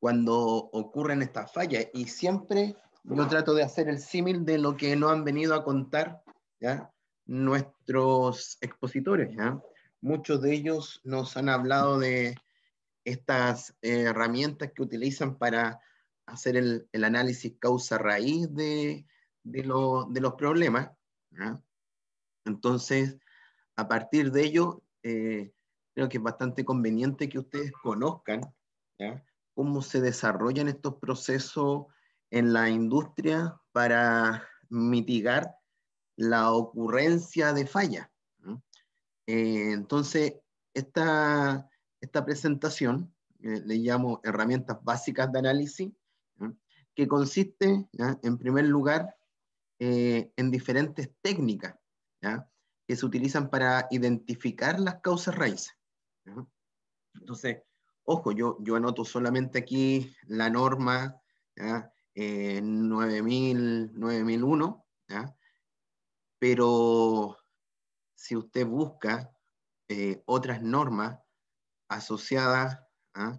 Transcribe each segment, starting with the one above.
cuando ocurren estas fallas. Y siempre yo trato de hacer el símil de lo que nos han venido a contar nuestros expositores. ¿ya? Muchos de ellos nos han hablado de estas herramientas que utilizan para hacer el, análisis causa-raíz de, los problemas. Entonces, a partir de ello, eh, creo que es bastante conveniente que ustedes conozcan ¿ya? cómo se desarrollan estos procesos en la industria para mitigar la ocurrencia de falla. Eh, entonces, esta, esta presentación eh, le llamo herramientas básicas de análisis, que consiste, en primer lugar, eh, en diferentes técnicas que se utilizan para identificar las causas raíces. Entonces, Ojo, yo, anoto solamente aquí la norma 9000, 9001, eh, pero si usted busca eh, otras normas asociadas, ¿ah?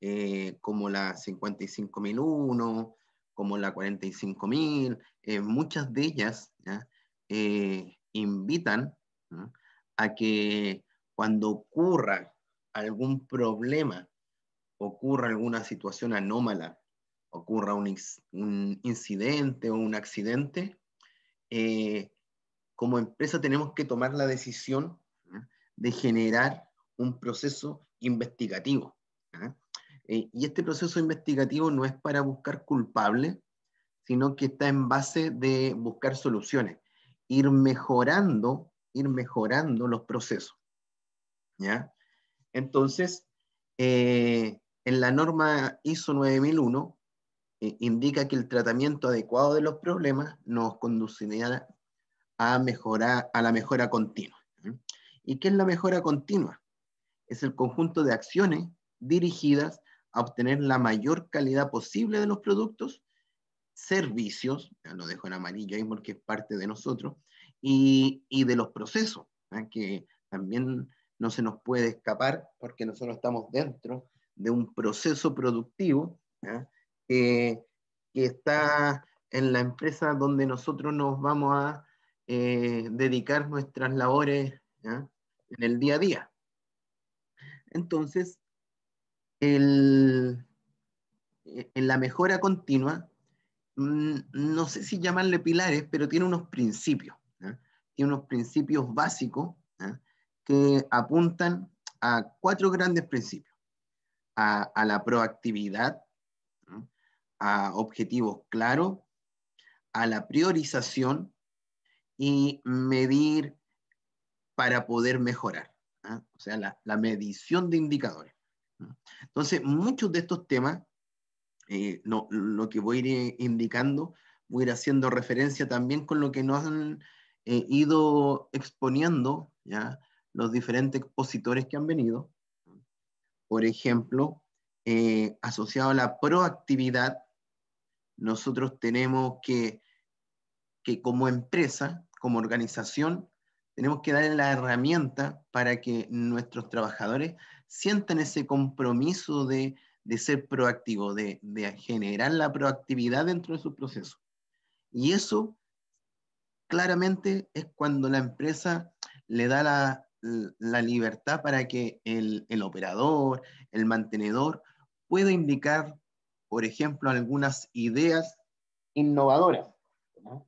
eh, como la 55001, como la 45000, muchas de ellas invitan a que cuando ocurra algún problema, ocurra alguna situación anómala, ocurra un, incidente o un accidente, eh, como empresa tenemos que tomar la decisión ¿ah? de generar un proceso investigativo. ¿ah? Eh, y este proceso investigativo no es para buscar culpables, sino que está en base de buscar soluciones, ir mejorando, ir mejorando los procesos. ¿ya? Entonces, eh, en la norma ISO 9001 eh, indica que el tratamiento adecuado de los problemas nos conducirá a, mejorar, a la mejora continua. ¿eh? ¿Y qué es la mejora continua? Es el conjunto de acciones dirigidas a obtener la mayor calidad posible de los productos, servicios, lo dejo en amarillo ahí porque es parte de nosotros, y, de los procesos, que también no se nos puede escapar porque nosotros estamos dentro de un proceso productivo que está en la empresa donde nosotros nos vamos a eh, dedicar nuestras labores en el día a día. Entonces, en la mejora continua, mm, no sé si llamarle pilares, pero tiene unos principios, tiene unos principios básicos que apuntan a cuatro grandes principios. A, la proactividad, a objetivos claros, a la priorización y medir para poder mejorar. ¿ah? O sea, la, medición de indicadores. Entonces, muchos de estos temas, eh, no, lo que voy a ir indicando, voy a ir haciendo referencia también con lo que nos han eh, ido exponiendo ¿ya? los diferentes expositores que han venido. Por ejemplo, eh, asociado a la proactividad, nosotros tenemos que, que como empresa, como organización, tenemos que darle la herramienta para que nuestros trabajadores sientan ese compromiso de, ser proactivo, de, de, generar la proactividad dentro de su proceso. Y eso claramente es cuando la empresa le da la, la libertad para que el, operador, el mantenedor, pueda indicar, por ejemplo, algunas ideas innovadoras, alguna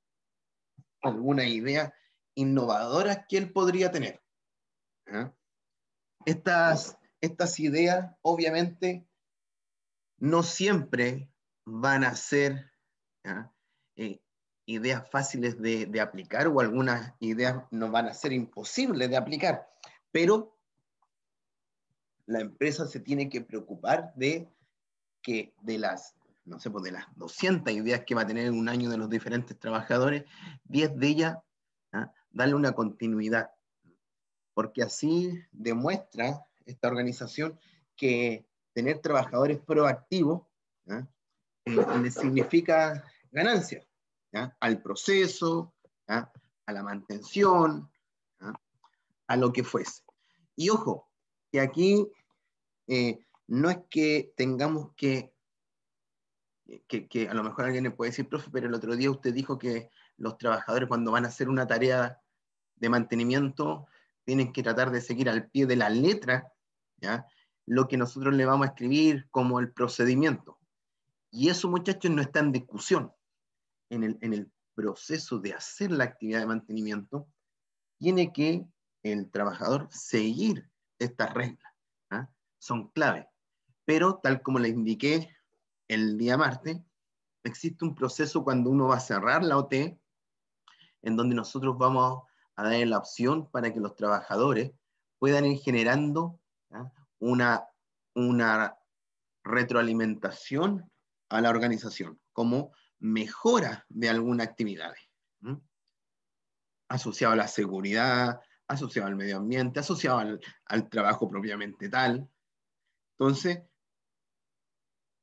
algunas ideas innovadoras que él podría tener. ¿ah? Estas, estas ideas, obviamente, no siempre van a ser ¿ah? ¿eh? ideas fáciles de, aplicar o algunas ideas no van a ser imposibles de aplicar, pero la empresa se tiene que preocupar de que de las, no sé, pues de las 200 ideas que va a tener en un año de los diferentes trabajadores, 10 de ellas, danle ¿ah? darle una continuidad, porque así demuestra esta organización que tener trabajadores proactivos ¿ah? eh, les significa ganancias al proceso, a la mantención, a lo que fuese. Y ojo, que aquí eh, no es que tengamos que, que, a lo mejor alguien le puede decir, profe, pero el otro día usted dijo que los trabajadores cuando van a hacer una tarea de mantenimiento tienen que tratar de seguir al pie de la letra lo que nosotros le vamos a escribir como el procedimiento. Y eso, muchachos, no está en discusión en el, en el proceso de hacer la actividad de mantenimiento, tiene que el trabajador seguir estas reglas. ¿ah? Son clave. Pero tal como le indiqué el día martes, existe un proceso cuando uno va a cerrar la OT, en donde nosotros vamos a dar la opción para que los trabajadores puedan ir generando ¿ah? una, una retroalimentación a la organización, como mejora de alguna actividad Asociado a la seguridad, asociado al medio ambiente, asociado al, trabajo propiamente tal. Entonces,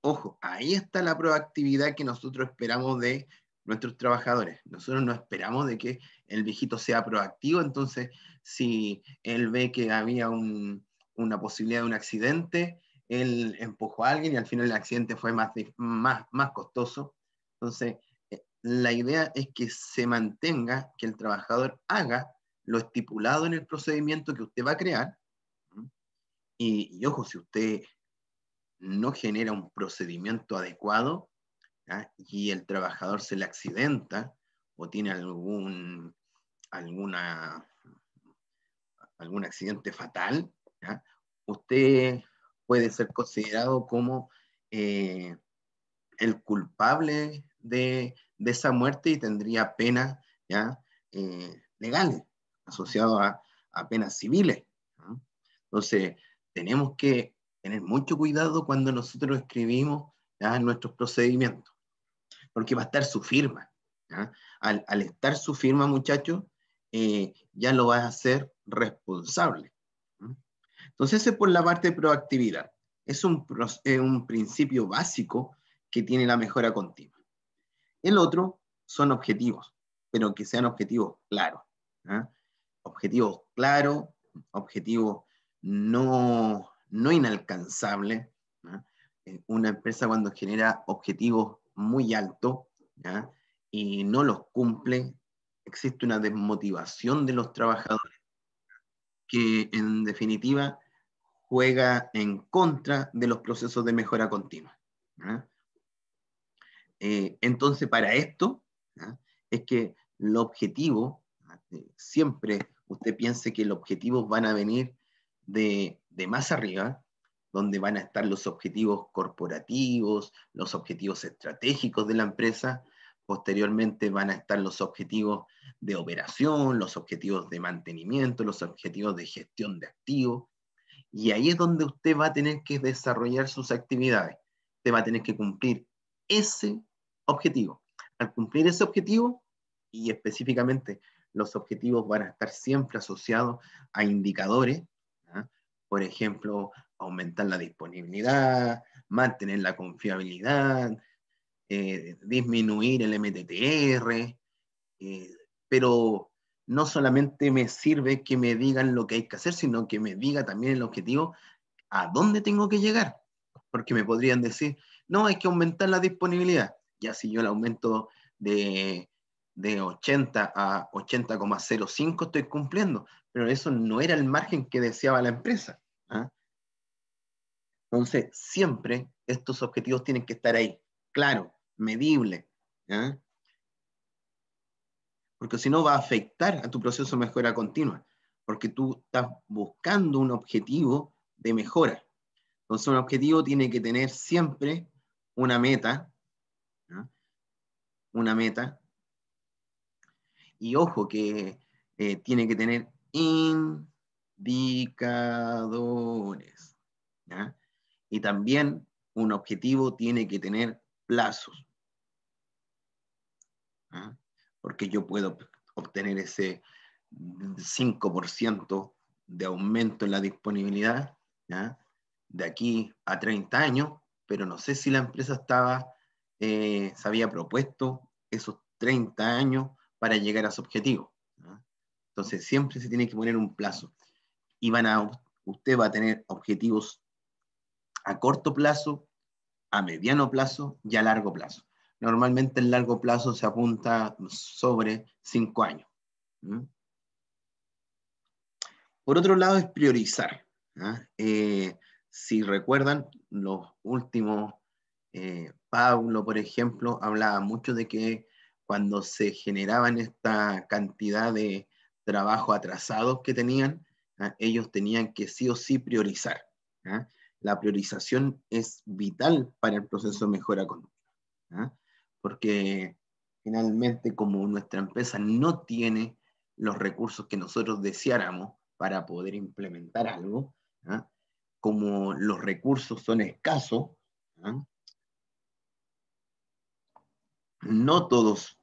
ojo, ahí está la proactividad que nosotros esperamos de nuestros trabajadores. Nosotros no esperamos de que el viejito sea proactivo, entonces si él ve que había una posibilidad de un accidente, él empujó a alguien y al final el accidente fue más, más, más costoso. Entonces, eh, la idea es que se mantenga, que el trabajador haga lo estipulado en el procedimiento que usted va a crear. Y, ojo, si usted no genera un procedimiento adecuado y el trabajador se le accidenta o tiene algún, alguna, algún accidente fatal, usted puede ser considerado como eh, el culpable de, esa muerte y tendría penas ¿ya? Eh, legales asociadas a, penas civiles. Entonces, tenemos que tener mucho cuidado cuando nosotros escribimos nuestros procedimientos, porque va a estar su firma. Al, estar su firma, muchachos, eh, ya lo vas a hacer responsable. Entonces, ese es por la parte de proactividad. es un principio básico que tiene la mejora continua. El otro son objetivos, pero que sean objetivos claros. ¿ah? Objetivos claros, objetivos no, no inalcanzables. ¿ah? Eh, una empresa cuando genera objetivos muy altos ¿ah? y no los cumple, existe una desmotivación de los trabajadores que en definitiva juega en contra de los procesos de mejora continua. Eh, entonces, para esto, es que el objetivo, eh, siempre usted piense que los objetivos van a venir de, de más arriba, donde van a estar los objetivos corporativos, los objetivos estratégicos de la empresa, posteriormente van a estar los objetivos de operación, los objetivos de mantenimiento, los objetivos de gestión de activos, y ahí es donde usted va a tener que desarrollar sus actividades, usted va a tener que cumplir ese objetivo. Al cumplir ese objetivo, y específicamente los objetivos van a estar siempre asociados a indicadores, ¿ah? por ejemplo, aumentar la disponibilidad, mantener la confiabilidad, eh, disminuir el MTTR, eh, pero no solamente me sirve que me digan lo que hay que hacer, sino que me diga también el objetivo, a dónde tengo que llegar, porque me podrían decir, no, hay que aumentar la disponibilidad. Ya si yo el aumento de, 80 a 80,05 estoy cumpliendo, pero eso no era el margen que deseaba la empresa. ¿ah? Entonces, siempre estos objetivos tienen que estar ahí, claro, medible. ¿ah? Porque si no va a afectar a tu proceso de mejora continua, porque tú estás buscando un objetivo de mejora. Entonces, un objetivo tiene que tener siempre una meta, una meta, y ojo que eh, tiene que tener indicadores. Y también un objetivo tiene que tener plazos. Porque yo puedo obtener ese 5% de aumento en la disponibilidad de aquí a 30 años, pero no sé si la empresa estaba, eh, se había propuesto esos 30 años para llegar a su objetivo. Entonces, siempre se tiene que poner un plazo. Y van a, usted va a tener objetivos a corto plazo, a mediano plazo y a largo plazo. Normalmente el largo plazo se apunta sobre 5 años. Por otro lado, es priorizar. ¿eh? Si recuerdan, los últimos, eh, Pablo, por ejemplo, hablaba mucho de que cuando se generaban esta cantidad de trabajo atrasado que tenían, ah, ellos tenían que sí o sí priorizar. ¿ah? La priorización es vital para el proceso de mejora continua, ¿ah? porque finalmente como nuestra empresa no tiene los recursos que nosotros deseáramos para poder implementar algo, como los recursos son escasos, ¿ah? ¿no? todos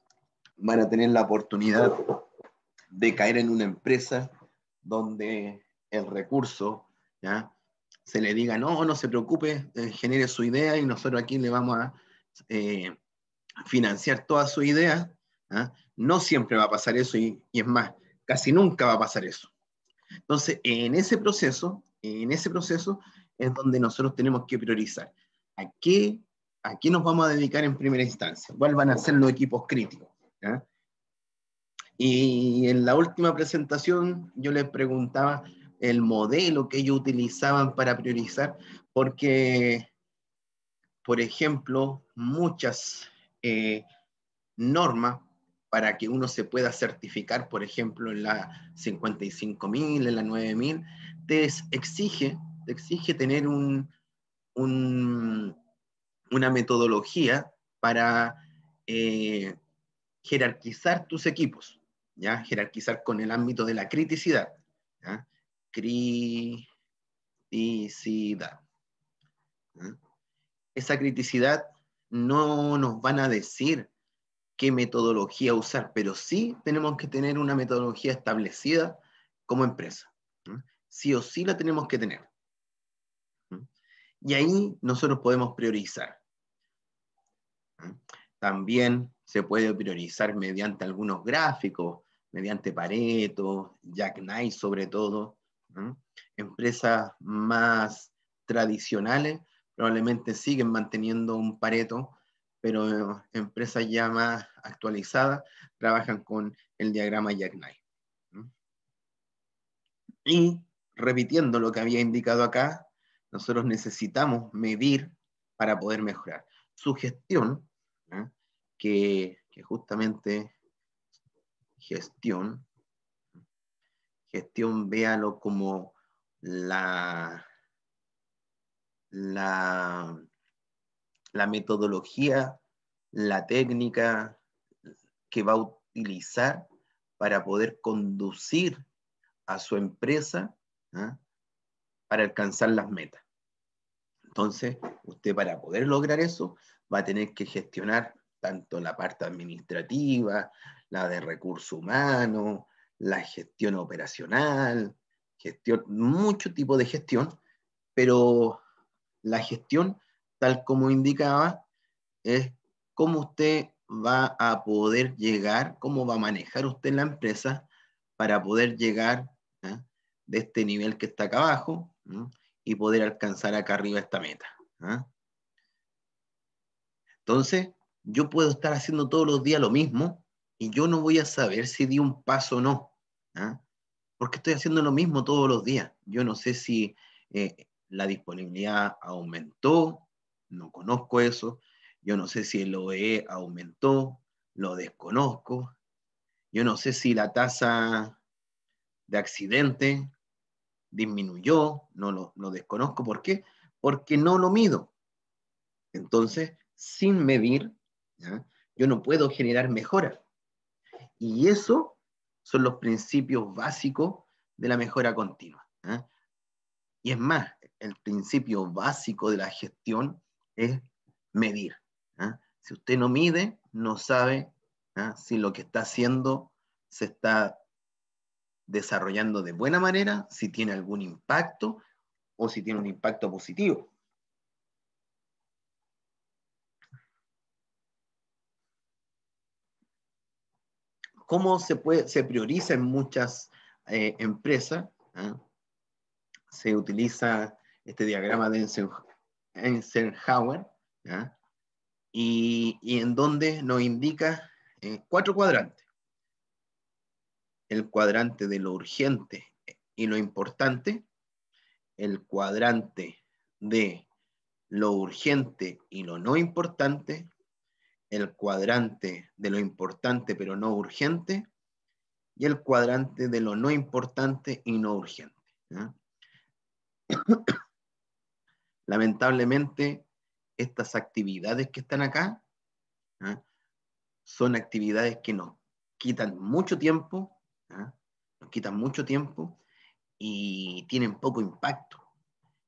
van a tener la oportunidad de caer en una empresa donde el recurso se le diga, no, no se preocupe, eh, genere su idea y nosotros aquí le vamos a eh, financiar toda su idea. ¿ah? No siempre va a pasar eso y, y, es más, casi nunca va a pasar eso. Entonces, en ese proceso, en ese proceso es donde nosotros tenemos que priorizar. ¿A qué, a qué nos vamos a dedicar en primera instancia? ¿Cuáles van a ser los equipos críticos? Y en la última presentación yo les preguntaba el modelo que ellos utilizaban para priorizar, porque, por ejemplo, muchas eh, normas para que uno se pueda certificar, por ejemplo, en la 55.000, en la 9.000, te exige, te exige tener una metodología para eh, jerarquizar tus equipos, ¿ya? jerarquizar con el ámbito de la criticidad. Criticidad. Esa criticidad no nos van a decir qué metodología usar, pero sí tenemos que tener una metodología establecida como empresa sí o sí la tenemos que tener. Y ahí nosotros podemos priorizar. También se puede priorizar mediante algunos gráficos, mediante Pareto, Jack Knight sobre todo. Empresas más tradicionales probablemente siguen manteniendo un Pareto, pero empresas ya más actualizadas trabajan con el diagrama Jack Knight. Y repitiendo lo que había indicado acá, nosotros necesitamos medir para poder mejorar. Su gestión, ¿eh? que, justamente gestión, gestión véalo como la, la metodología, la técnica que va a utilizar para poder conducir a su empresa ¿ah? para alcanzar las metas. Entonces, usted para poder lograr eso va a tener que gestionar tanto la parte administrativa, la de recursos humanos, la gestión operacional, gestión, mucho tipo de gestión, pero la gestión, tal como indicaba, es cómo usted va a poder llegar, cómo va a manejar usted la empresa para poder llegar de este nivel que está acá abajo y poder alcanzar acá arriba esta meta. ¿ah? Entonces, yo puedo estar haciendo todos los días lo mismo y yo no voy a saber si di un paso o no, ¿ah? porque estoy haciendo lo mismo todos los días. Yo no sé si eh, la disponibilidad aumentó, no conozco eso. Yo no sé si el OE aumentó, lo desconozco. Yo no sé si la tasa de accidente, disminuyó, no lo, desconozco. ¿Por qué? Porque no lo mido. Entonces, sin medir, yo no puedo generar mejora. Y eso son los principios básicos de la mejora continua. Y es más, el principio básico de la gestión es medir. Si usted no mide, no sabe si lo que está haciendo se está desarrollando de buena manera, si tiene algún impacto o si tiene un impacto positivo. ¿Cómo se, prioriza en muchas eh, empresas? Ah? Se utiliza este diagrama de Eisenhower ah, y, y, en donde nos indica eh, cuatro cuadrantes el cuadrante de lo urgente y lo importante, el cuadrante de lo urgente y lo no importante, el cuadrante de lo importante pero no urgente, y el cuadrante de lo no importante y no urgente. Lamentablemente, estas actividades que están acá son actividades que nos quitan mucho tiempo, ¿ah? Nos quitan mucho tiempo y tienen poco impacto.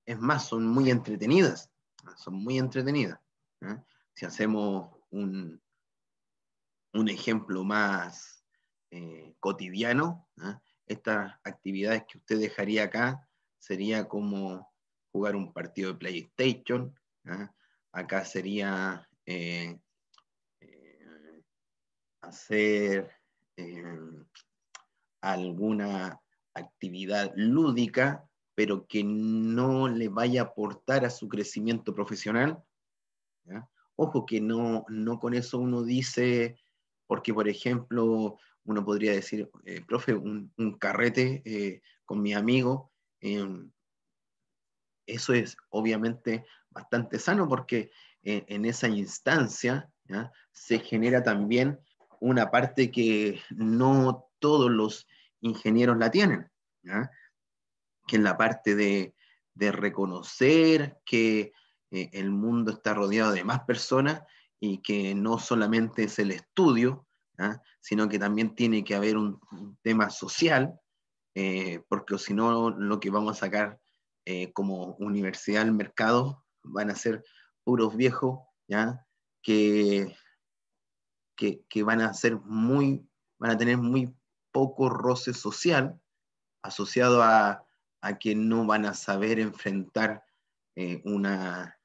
Es más, son muy entretenidas. Son muy entretenidas. ¿ah? Si hacemos un, un ejemplo más eh, cotidiano, ¿ah? estas actividades que usted dejaría acá sería como jugar un partido de PlayStation. Acá sería eh, eh, hacer alguna actividad lúdica, pero que no le vaya a aportar a su crecimiento profesional. Ojo que no, no con eso uno dice, porque por ejemplo, uno podría decir, eh, profe, un, carrete eh, con mi amigo, em, eso es obviamente bastante sano porque eh, en esa instancia se genera también una parte que no todos los ingenieros la tienen, que en la parte de, reconocer que eh, el mundo está rodeado de más personas y que no solamente es el estudio, sino que también tiene que haber un, tema social, eh, porque si no lo que vamos a sacar eh, como universidad al mercado van a ser puros viejos, ¿ya? Que, que, van a ser muy, van a tener muy poco roce social asociado a, que no van a saber enfrentar eh, una,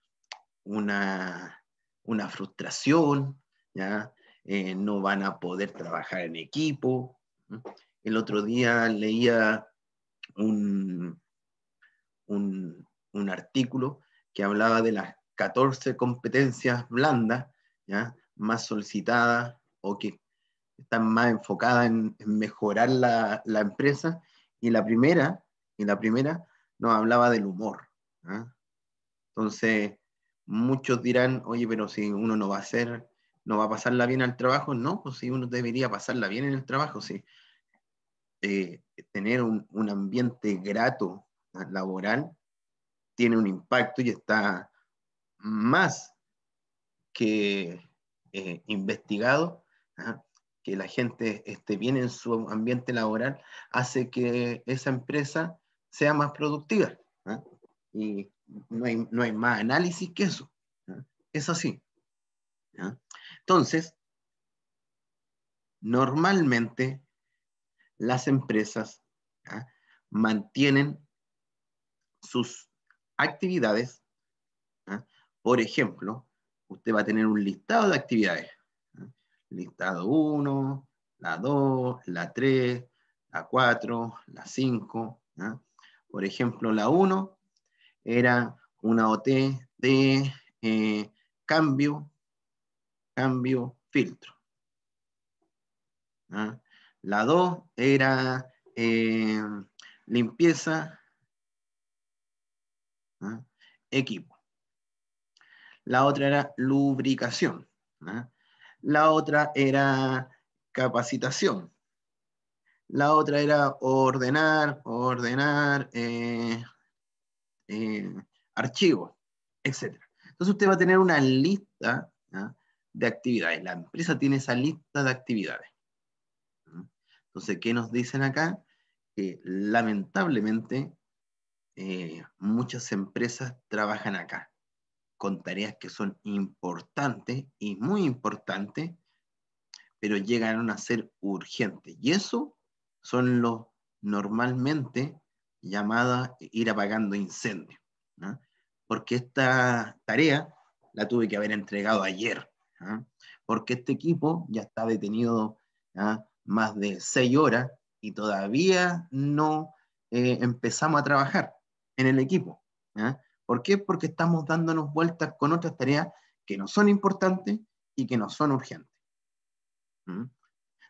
una, frustración, ¿ya? Eh, no van a poder trabajar en equipo. El otro día leía un, un, artículo que hablaba de las 14 competencias blandas más solicitadas o que están más enfocada en, mejorar la, empresa. Y la primera, y la primera nos hablaba del humor. ¿ah? Entonces, muchos dirán, oye, pero si uno no va a ser no va a pasarla bien al trabajo, no, pues si uno debería pasarla bien en el trabajo, sí. Eh, tener un, ambiente grato ah, laboral tiene un impacto y está más que eh, investigado ¿ah? que la gente esté bien en su ambiente laboral, hace que esa empresa sea más productiva. ¿eh? Y no hay, más análisis que eso. ¿eh? Es así. Entonces, normalmente las empresas mantienen sus actividades. Por ejemplo, usted va a tener un listado de actividades listado 1, la 2, la 3, la 4, la 5. Por ejemplo, la 1 era una OT de eh, cambio, cambio, filtro. La 2 era eh, limpieza, equipo. La otra era lubricación. ¿no? La otra era capacitación. La otra era ordenar, ordenar eh, eh, archivos, etc. Entonces usted va a tener una lista de actividades. La empresa tiene esa lista de actividades. Entonces, ¿qué nos dicen acá? Que lamentablemente eh, muchas empresas trabajan acá con tareas que son importantes y muy importantes, pero llegaron a ser urgentes. Y eso son los normalmente llamadas ir apagando incendios, ¿no? porque esta tarea la tuve que haber entregado ayer, porque este equipo ya está detenido más de seis horas y todavía no eh, empezamos a trabajar en el equipo. ¿Por qué? Porque estamos dándonos vueltas con otras tareas que no son importantes y que no son urgentes. ¿Mm?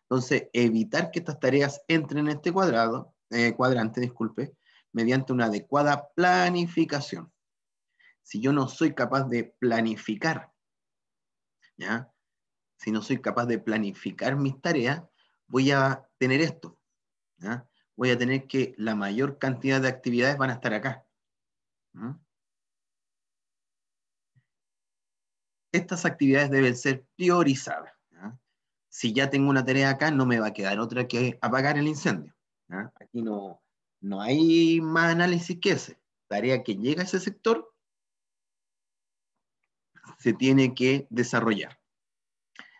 Entonces, evitar que estas tareas entren en este cuadrado, eh, cuadrante, disculpe, mediante una adecuada planificación. Si yo no soy capaz de planificar, ¿ya? Si no soy capaz de planificar mis tareas, voy a tener esto. Voy a tener que la mayor cantidad de actividades van a estar acá. ¿Mm? estas actividades deben ser priorizadas. Si ya tengo una tarea acá, no me va a quedar otra que apagar el incendio. Aquí no, no hay más análisis que ese. Tarea que llega a ese sector se tiene que desarrollar.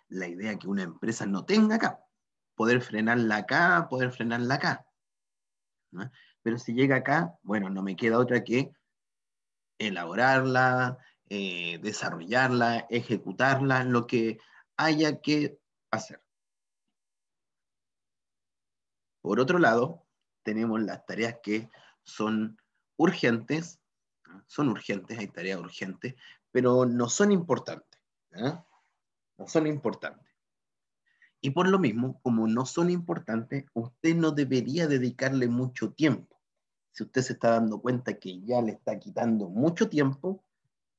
La idea que una empresa no tenga acá, poder frenarla acá, poder frenarla acá. Pero si llega acá, bueno, no me queda otra que elaborarla, eh, desarrollarla, ejecutarla, lo que haya que hacer. Por otro lado, tenemos las tareas que son urgentes, ¿ah? son urgentes, hay tareas urgentes, pero no son importantes. ¿ah? No son importantes. Y por lo mismo, como no son importantes, usted no debería dedicarle mucho tiempo. Si usted se está dando cuenta que ya le está quitando mucho tiempo,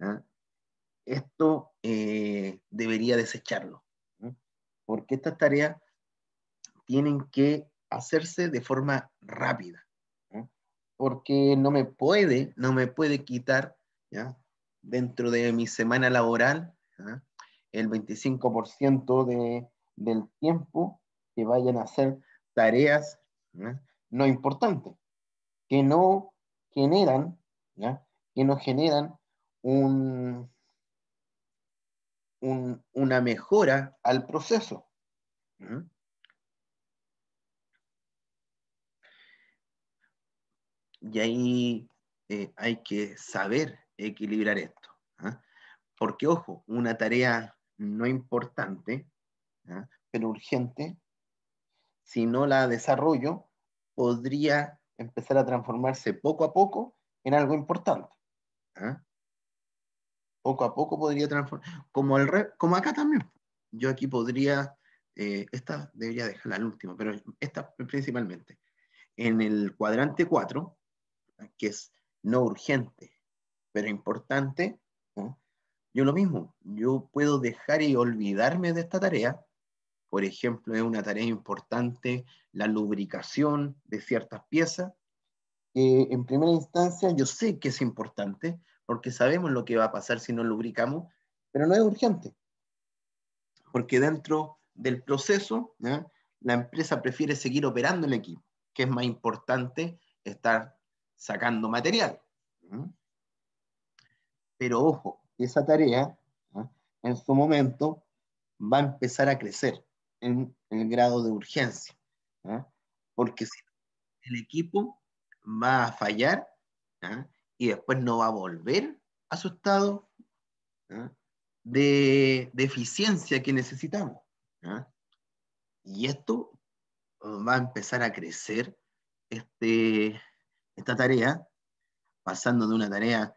¿ah? esto eh, debería desecharlo, ¿eh? porque estas tareas tienen que hacerse de forma rápida, ¿eh? porque no me puede, no me puede quitar dentro de mi semana laboral ¿ah? el 25% de, del tiempo que vayan a hacer tareas no importantes, que no generan, que no generan una mejora al proceso. ¿Mm? Y ahí eh, hay que saber equilibrar esto. ¿ah? Porque, ojo, una tarea no importante, ¿ah? pero urgente, si no la desarrollo, podría empezar a transformarse poco a poco en algo importante. ¿ah? poco a poco podría transformar, como, el como acá también. Yo aquí podría, eh, esta debería dejarla al último, pero esta principalmente. En el cuadrante 4, que es no urgente, pero importante, yo lo mismo, yo puedo dejar y olvidarme de esta tarea. Por ejemplo, es una tarea importante la lubricación de ciertas piezas, que en primera instancia yo sé que es importante, porque sabemos lo que va a pasar si no lubricamos, pero no es urgente, porque dentro del proceso la empresa prefiere seguir operando el equipo, que es más importante estar sacando material. Pero ojo, esa tarea en su momento va a empezar a crecer en el grado de urgencia, porque si el equipo va a fallar, ¿eh? y después no va a volver a su estado de, deficiencia eficiencia que necesitamos. Y esto va a empezar a crecer este, esta tarea, pasando de una tarea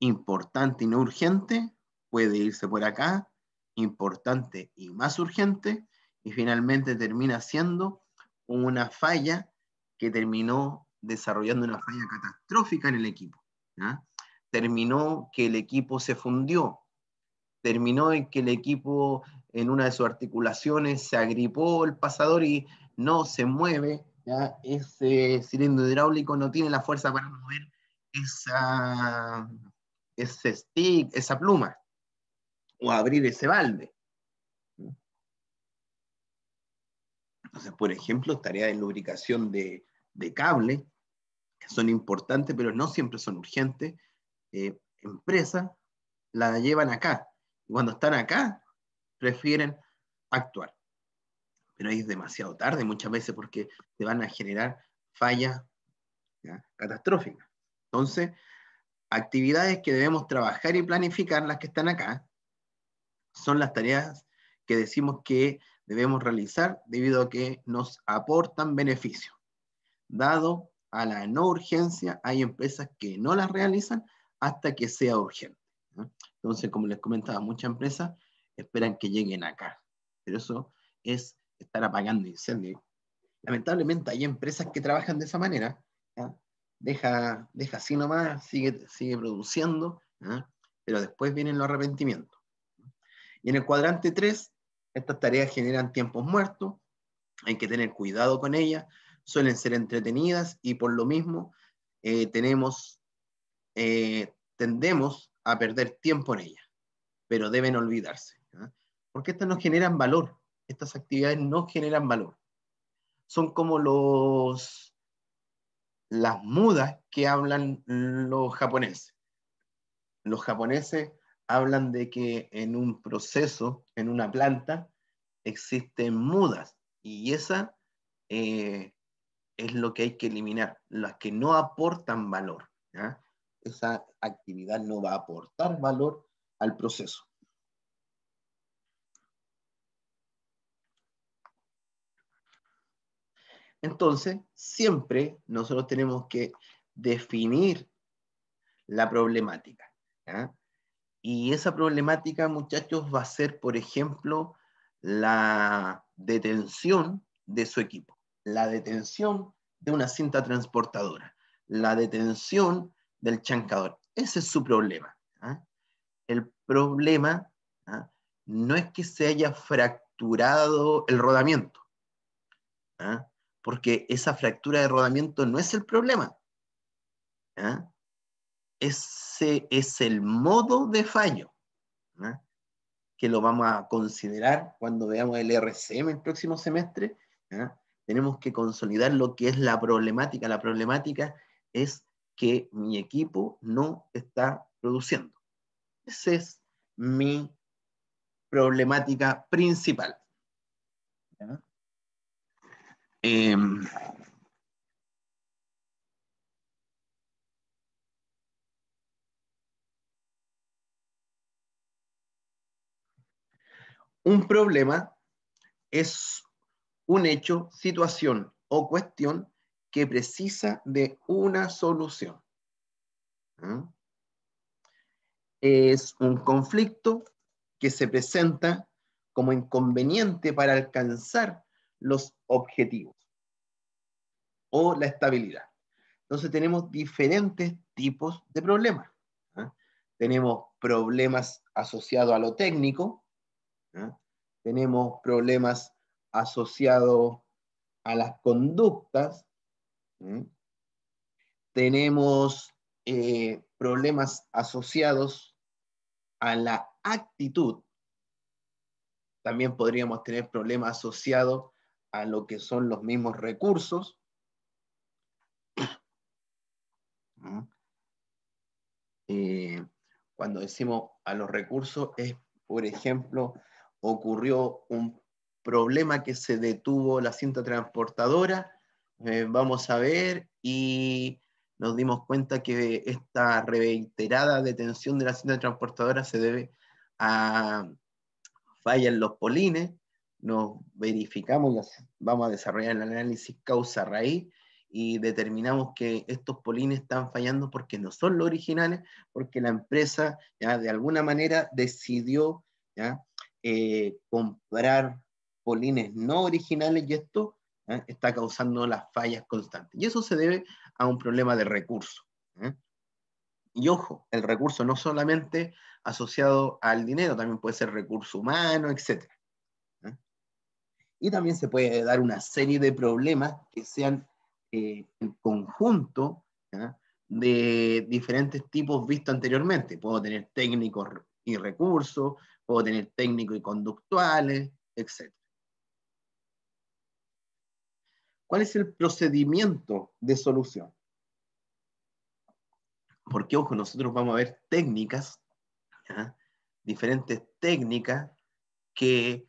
importante y no urgente, puede irse por acá, importante y más urgente, y finalmente termina siendo una falla que terminó desarrollando una falla catastrófica en el equipo. ¿ah? Terminó que el equipo se fundió, terminó en que el equipo en una de sus articulaciones se agripó el pasador y no se mueve, ese cilindro hidráulico no tiene la fuerza para mover esa, ese stick, esa pluma, o abrir ese balde. Entonces, por ejemplo, tarea de lubricación de, de cable son importantes, pero no siempre son urgentes, eh, empresas la llevan acá. Y cuando están acá, prefieren actuar. Pero ahí es demasiado tarde muchas veces porque te van a generar fallas catastróficas. Entonces, actividades que debemos trabajar y planificar, las que están acá, son las tareas que decimos que debemos realizar debido a que nos aportan beneficio, dado a la no urgencia, hay empresas que no las realizan hasta que sea urgente. Entonces, como les comentaba, muchas empresas esperan que lleguen acá, pero eso es estar apagando incendios. Lamentablemente hay empresas que trabajan de esa manera, deja, así nomás, sigue, sigue produciendo, pero después vienen los arrepentimientos. Y en el cuadrante 3, estas tareas generan tiempos muertos, hay que tener cuidado con ellas, suelen ser entretenidas y por lo mismo eh, tenemos, eh, tendemos a perder tiempo en ellas, pero deben olvidarse, porque estas no generan valor, estas actividades no generan valor. Son como los, las mudas que hablan los japoneses. Los japoneses hablan de que en un proceso, en una planta, existen mudas y esa eh, es lo que hay que eliminar, las que no aportan valor. Esa actividad no va a aportar valor al proceso. Entonces, siempre nosotros tenemos que definir la problemática. Y esa problemática, muchachos, va a ser, por ejemplo, la detención de su equipo la detención de una cinta transportadora, la detención del chancador. Ese es su problema. ¿ah? El problema ¿ah? no es que se haya fracturado el rodamiento, ¿ah? porque esa fractura de rodamiento no es el problema. Ese es el modo de fallo que lo vamos a considerar cuando veamos el RCM el próximo semestre, tenemos que consolidar lo que es la problemática. La problemática es que mi equipo no está produciendo. Esa es mi problemática principal. Em, un problema es un hecho, situación o cuestión que precisa de una solución. ¿Mm? Es un conflicto que se presenta como inconveniente para alcanzar los objetivos o la estabilidad. Entonces tenemos diferentes tipos de problemas. ¿ah? Tenemos problemas asociados a lo técnico, ¿ah? tenemos problemas asociado a las conductas. Tenemos eh, problemas asociados a la actitud. También podríamos tener problemas asociados a lo que son los mismos recursos. Eh, cuando decimos a los recursos, es, por ejemplo, ocurrió un problema que se detuvo la cinta transportadora, eh, vamos a ver, y nos dimos cuenta que esta reiterada detención de la cinta transportadora se debe a fallas los polines, nos verificamos, vamos a desarrollar el análisis causa-raíz y determinamos que estos polines están fallando porque no son los originales, porque la empresa ya de alguna manera decidió eh, comprar polines no originales y esto ¿eh? está causando las fallas constantes. Y eso se debe a un problema de recurso. ¿eh? Y ojo, el recurso no solamente asociado al dinero, también puede ser recurso humano, etc. ¿eh? Y también se puede dar una serie de problemas que sean el conjunto de diferentes tipos vistos anteriormente. Puedo tener técnicos y recursos, puedo tener técnicos y conductuales, etc. ¿Cuál es el procedimiento de solución? Porque, ojo, nosotros vamos a ver técnicas, diferentes técnicas que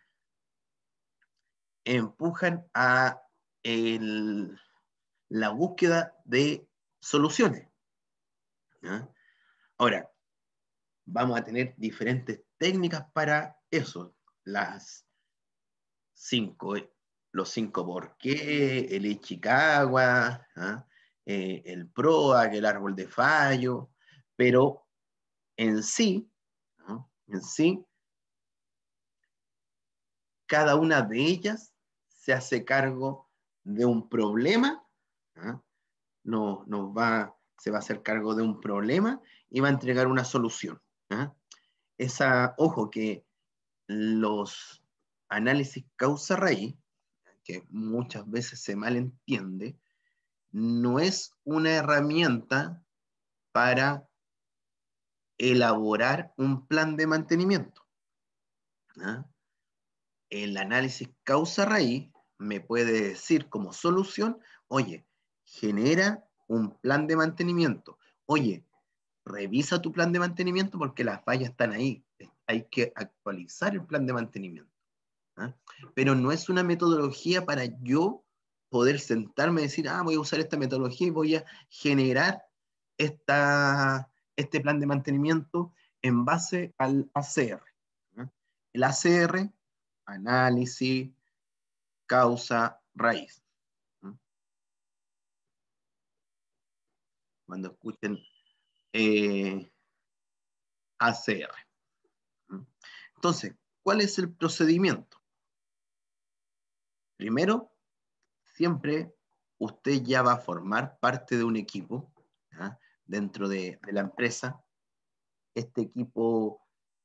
empujan a la búsqueda de soluciones. Ahora, vamos a tener diferentes técnicas para eso. Las cinco los cinco por qué, el Ichikawa, ¿ah? eh, el PROAC, el árbol de fallo, pero en sí, en sí, cada una de ellas se hace cargo de un problema, ¿ah? no, nos va, se va a hacer cargo de un problema y va a entregar una solución. ¿ah? Esa, ojo, que los análisis causa-raíz que muchas veces se malentiende, no es una herramienta para elaborar un plan de mantenimiento. ¿ah? El análisis causa-raíz me puede decir como solución, oye, genera un plan de mantenimiento. Oye, revisa tu plan de mantenimiento porque las fallas están ahí. Hay que actualizar el plan de mantenimiento. ¿ah? Pero no es una metodología para yo poder sentarme y decir, ah, voy a usar esta metodología y voy a generar esta, este plan de mantenimiento en base al ACR. ¿ah? El ACR, análisis, causa, raíz. ¿ah? Cuando escuchen eh, ACR. Entonces, ¿cuál es el procedimiento? Primero, siempre usted ya va a formar parte de un equipo ¿ah? dentro de, la empresa. Este equipo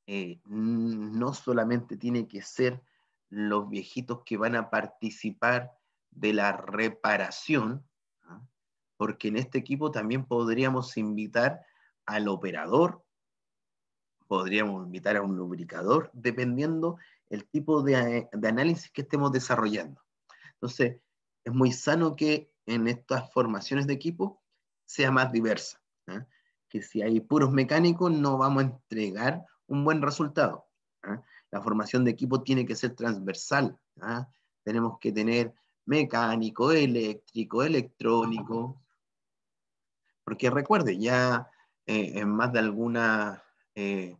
eh, no solamente tiene que ser los viejitos que van a participar de la reparación, ¿ah? porque en este equipo también podríamos invitar al operador, podríamos invitar a un lubricador, dependiendo el tipo de análisis que estemos desarrollando. Entonces, es muy sano que en estas formaciones de equipo sea más diversa. ¿ah? Que si hay puros mecánicos, no vamos a entregar un buen resultado. ¿ah? La formación de equipo tiene que ser transversal. ¿ah? Tenemos que tener mecánico, eléctrico, electrónico. Porque recuerde, ya eh, en más de alguna eh,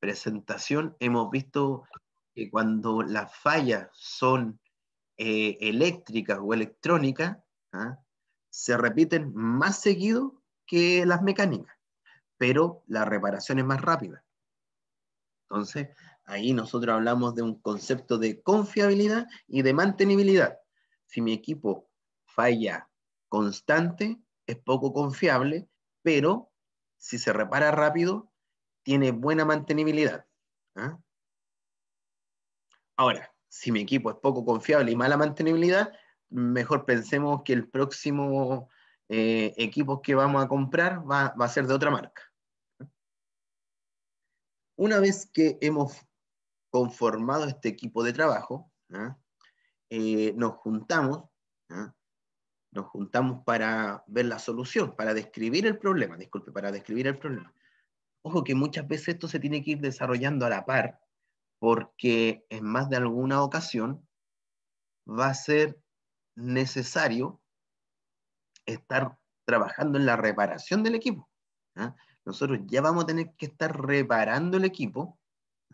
presentación hemos visto que cuando las fallas son eh, eléctricas o electrónicas ¿ah? se repiten más seguido que las mecánicas, pero la reparación es más rápida. Entonces, ahí nosotros hablamos de un concepto de confiabilidad y de mantenibilidad. Si mi equipo falla constante, es poco confiable, pero si se repara rápido, tiene buena mantenibilidad. ¿ah? Ahora, si mi equipo es poco confiable y mala mantenibilidad, mejor pensemos que el próximo eh, equipo que vamos a comprar va, a ser de otra marca. Una vez que hemos conformado este equipo de trabajo, ¿ah? eh, nos juntamos, ¿ah? nos juntamos para ver la solución, para describir el problema, disculpe, para describir el problema. Ojo que muchas veces esto se tiene que ir desarrollando a la par porque en más de alguna ocasión va a ser necesario estar trabajando en la reparación del equipo. ¿ah? Nosotros ya vamos a tener que estar reparando el equipo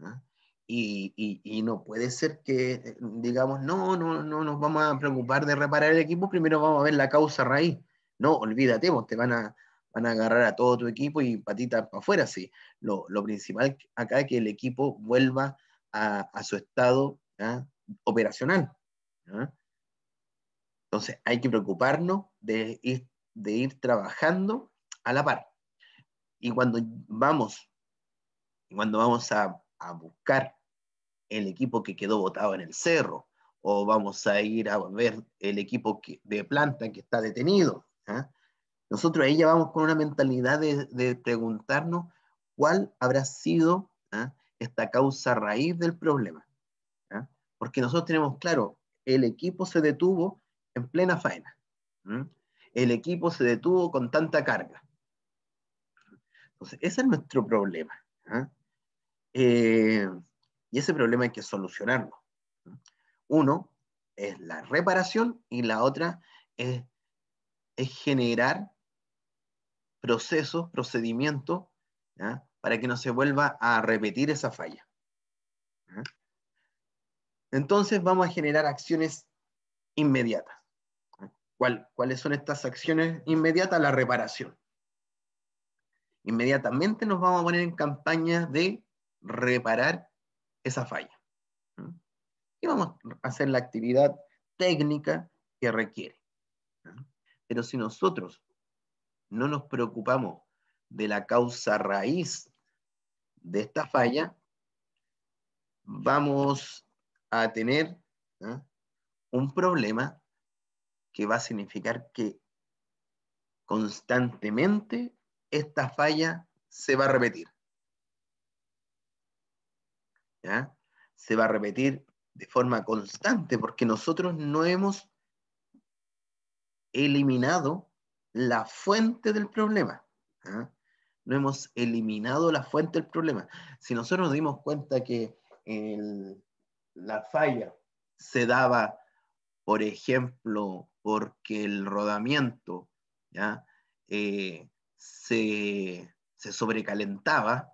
¿ah? y, no puede ser que eh, digamos, no, no, no nos vamos a preocupar de reparar el equipo, primero vamos a ver la causa raíz. No, olvídate, vos te van a, van a agarrar a todo tu equipo y patita para afuera, sí. Lo, lo principal acá es que el equipo vuelva a, su estado operacional. Entonces hay que preocuparnos de ir, trabajando a la par. Y cuando vamos, cuando vamos a, buscar el equipo que quedó botado en el cerro, o vamos a ir a ver el equipo de planta que está detenido. Nosotros ahí ya vamos con una mentalidad de, preguntarnos cuál habrá sido esta causa raíz del problema. Porque nosotros tenemos claro, el equipo se detuvo en plena faena. El equipo se detuvo con tanta carga. Entonces, ese es nuestro problema. Eh, y ese problema hay que solucionarlo. Uno es la reparación y la otra es, es generar procesos, procedimientos para que no se vuelva a repetir esa falla. ¿Mm? Entonces vamos a generar acciones inmediatas. ¿Mm? ¿Cuáles son estas acciones inmediatas? La reparación. Inmediatamente nos vamos a poner en campaña de reparar esa falla. ¿Mm? Y vamos a hacer la actividad técnica que requiere. Pero si nosotros no nos preocupamos de la causa raíz de esta falla, vamos a tener ¿ah? un problema que va a significar que constantemente esta falla se va a repetir. Se va a repetir de forma constante porque nosotros no hemos eliminado la fuente del problema. ¿ah? no hemos eliminado la fuente del problema. Si nosotros nos dimos cuenta que la falla se daba, por ejemplo, porque el rodamiento eh, se, sobrecalentaba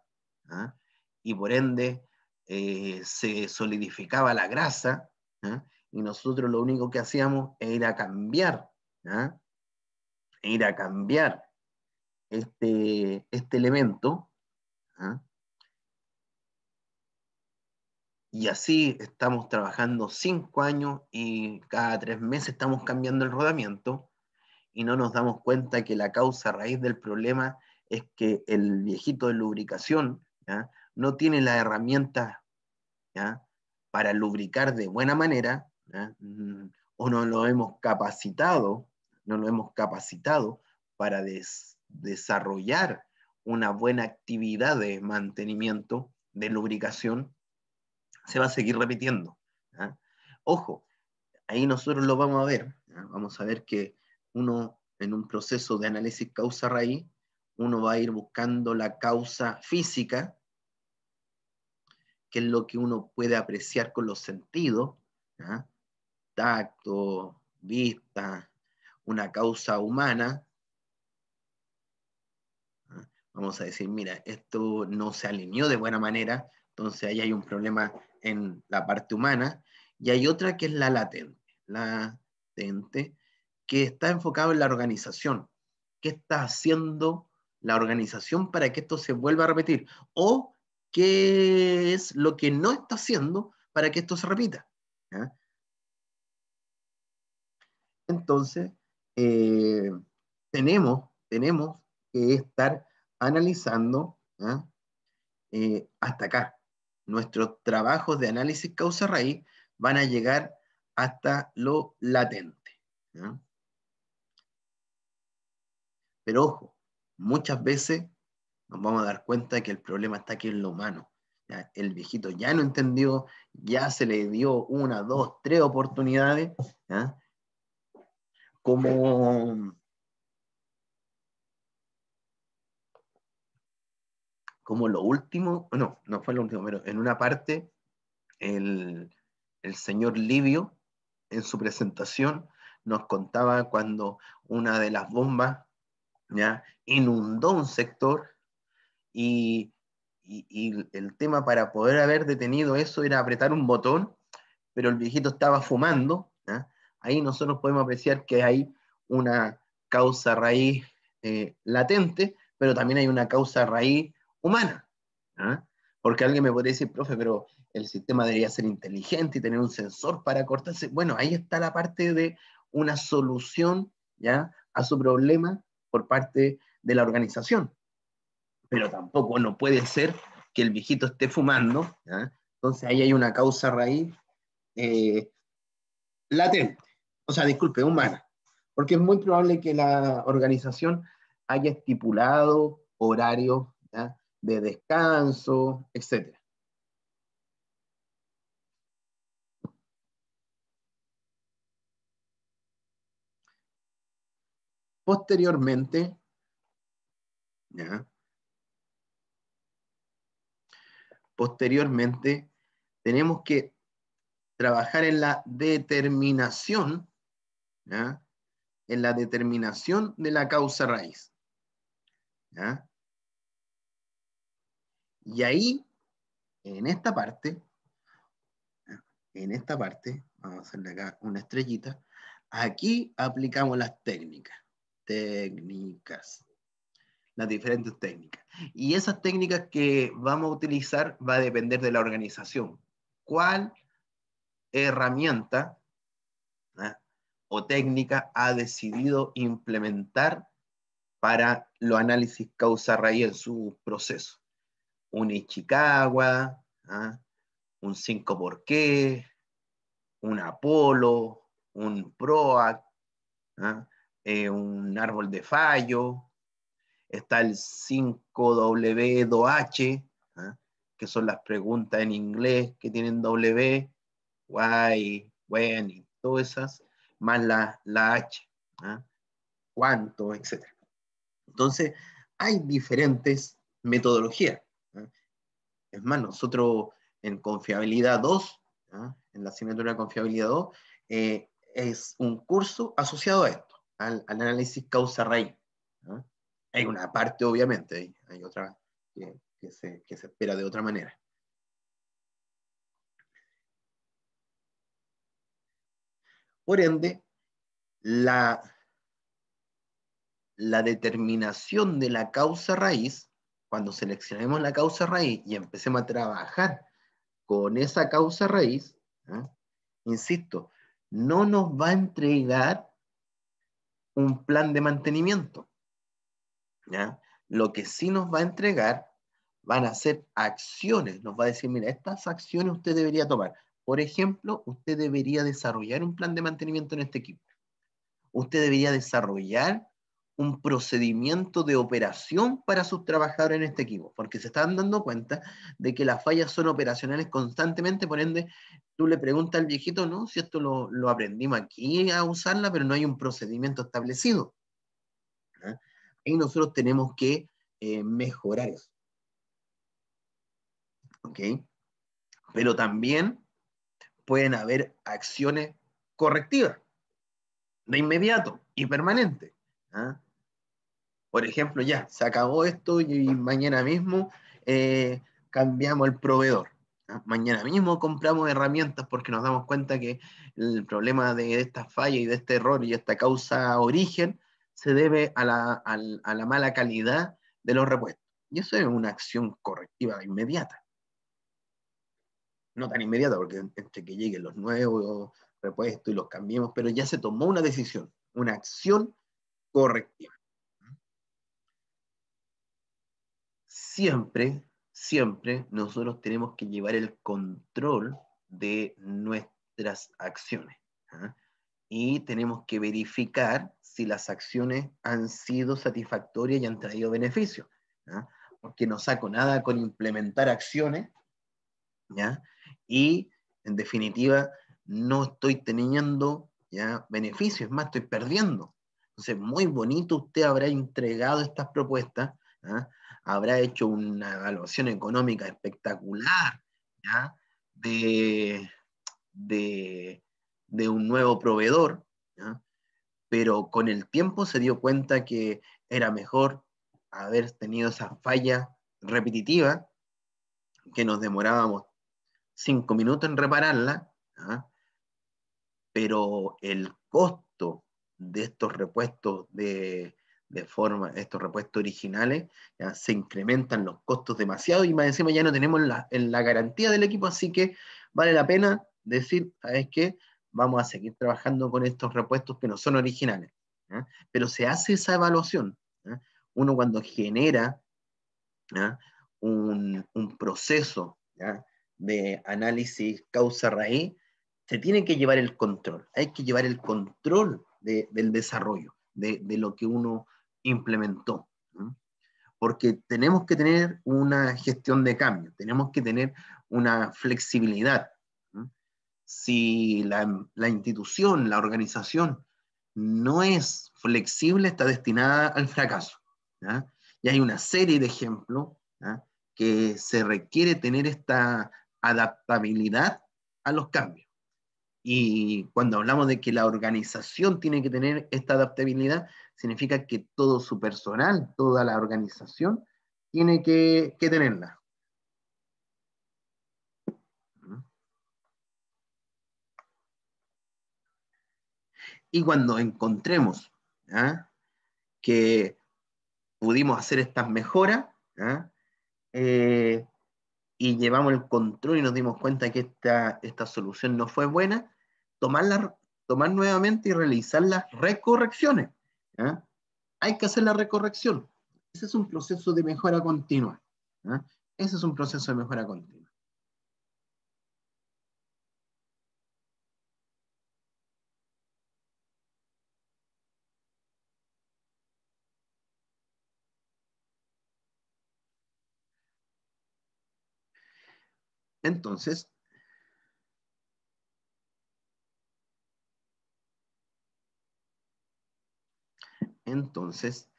y por ende eh, se solidificaba la grasa y nosotros lo único que hacíamos era cambiar, ir a cambiar este, este elemento. ¿ah? Y así estamos trabajando cinco años y cada tres meses estamos cambiando el rodamiento y no nos damos cuenta que la causa raíz del problema es que el viejito de lubricación no tiene la herramienta para lubricar de buena manera mm, o no lo hemos capacitado, no lo hemos capacitado para des desarrollar una buena actividad de mantenimiento, de lubricación, se va a seguir repitiendo. Ojo, ahí nosotros lo vamos a ver. Vamos a ver que uno en un proceso de análisis causa-raíz, uno va a ir buscando la causa física, que es lo que uno puede apreciar con los sentidos, tacto, vista, una causa humana, vamos a decir, mira, esto no se alineó de buena manera, entonces ahí hay un problema en la parte humana, y hay otra que es la latente, latente, que está enfocado en la organización. ¿Qué está haciendo la organización para que esto se vuelva a repetir? O qué es lo que no está haciendo para que esto se repita. Entonces, eh, tenemos, tenemos que estar analizando ¿ah? eh, hasta acá. Nuestros trabajos de análisis causa-raíz van a llegar hasta lo latente. Pero ojo, muchas veces nos vamos a dar cuenta que el problema está aquí en lo humano. El viejito ya no entendió, ya se le dio una, dos, tres oportunidades. Como como lo último, no, no fue lo último, pero en una parte el, señor Livio en su presentación nos contaba cuando una de las bombas inundó un sector y, y, el tema para poder haber detenido eso era apretar un botón, pero el viejito estaba fumando. Ahí nosotros podemos apreciar que hay una causa raíz eh, latente, pero también hay una causa raíz humana. ¿ah? Porque alguien me podría decir, profe, pero el sistema debería ser inteligente y tener un sensor para cortarse. Bueno, ahí está la parte de una solución ¿ya? a su problema por parte de la organización. Pero tampoco no puede ser que el viejito esté fumando. ¿ya? Entonces ahí hay una causa raíz eh, latente, o sea, disculpe, humana. Porque es muy probable que la organización haya estipulado horarios ¿ya? de descanso, Etcétera. Posteriormente, ¿ya? posteriormente tenemos que trabajar en la determinación, ¿ya? en la determinación de la causa raíz. ¿ya? Y ahí, en esta parte, en esta parte, vamos a hacerle acá una estrellita, aquí aplicamos las técnicas, técnicas, las diferentes técnicas. Y esas técnicas que vamos a utilizar va a depender de la organización. ¿Cuál herramienta ah, o técnica ha decidido implementar para los análisis causa-raíz en su proceso? un Ichikawa, ¿ah? un 5 por qué, un Apolo, un Proac, ¿ah? eh, un árbol de fallo, está el 5W2H, h ¿ah? que son las preguntas en inglés que tienen W, why, when, y todas esas, más la, la H, cuánto, etc. Entonces, hay diferentes metodologías. ¿eh? Es más, nosotros en Confiabilidad 2, ¿eh? en la asignatura de Confiabilidad 2, eh, es un curso asociado a esto, al, análisis causa-raíz. Hay una parte, obviamente, hay, otra que, se, que se espera de otra manera. Por ende, la, la determinación de la causa raíz cuando seleccionemos la causa raíz y empecemos a trabajar con esa causa raíz, ¿eh? insisto, no nos va a entregar un plan de mantenimiento. Lo que sí nos va a entregar van a ser acciones. Nos va a decir, mira, estas acciones usted debería tomar. Por ejemplo, usted debería desarrollar un plan de mantenimiento en este equipo. Usted debería desarrollar un procedimiento de operación para sus trabajadores en este equipo, porque se están dando cuenta de que las fallas son operacionales constantemente, por ende, tú le preguntas al viejito, ¿no? Si esto lo, aprendimos aquí a usarla, pero no hay un procedimiento establecido. Y Ahí nosotros tenemos que eh, mejorar eso. ¿Ok? Pero también pueden haber acciones correctivas, de inmediato y permanente. Por ejemplo, ya, se acabó esto y mañana mismo eh, cambiamos el proveedor. Mañana mismo compramos herramientas porque nos damos cuenta que el problema de esta falla y de este error y esta causa origen se debe a la, a la mala calidad de los repuestos. Y eso es una acción correctiva inmediata. No tan inmediata, porque entre que lleguen los nuevos repuestos y los cambiemos, pero ya se tomó una decisión, una acción correctiva. siempre, siempre nosotros tenemos que llevar el control de nuestras acciones. ¿ah? Y tenemos que verificar si las acciones han sido satisfactorias y han traído beneficios. ¿ah? Porque no saco nada con implementar acciones. ¿ya? Y en definitiva, no estoy teniendo ¿ya? beneficios, es más, estoy perdiendo. Entonces, muy bonito usted habrá entregado estas propuestas, ¿ah? habrá hecho una evaluación económica espectacular De, un nuevo proveedor, pero con el tiempo se dio cuenta que era mejor haber tenido esa falla repetitiva, que nos demorábamos cinco minutos en repararla, pero el costo de estos repuestos de, de forma, estos repuestos originales, se incrementan los costos demasiado y más encima ya no tenemos la, en la garantía del equipo, así que vale la pena decir, ¿sabes qué? Vamos a seguir trabajando con estos repuestos que no son originales. Pero se hace esa evaluación. Uno cuando genera un, un, proceso de análisis causa-raíz, se tiene que llevar el control. Hay que llevar el control de, del desarrollo, de, de lo que uno implementó. Porque tenemos que tener una gestión de cambio, tenemos que tener una flexibilidad. Si la, institución, la organización no es flexible, está destinada al fracaso. Y hay una serie de ejemplos que se requiere tener esta adaptabilidad a los cambios. Y cuando hablamos de que la organización tiene que tener esta adaptabilidad, significa que todo su personal, toda la organización, tiene que, tenerla. Y cuando encontremos ¿ah? que pudimos hacer estas mejoras ¿ah? eh, y llevamos el control y nos dimos cuenta que esta, esta solución no fue buena, tomarla, tomar nuevamente y realizar las recorrecciones. ¿eh? hay que hacer la recorrección. Ese es un proceso de mejora continua. ¿eh? Ese es un proceso de mejora continua. Entonces, Entonces,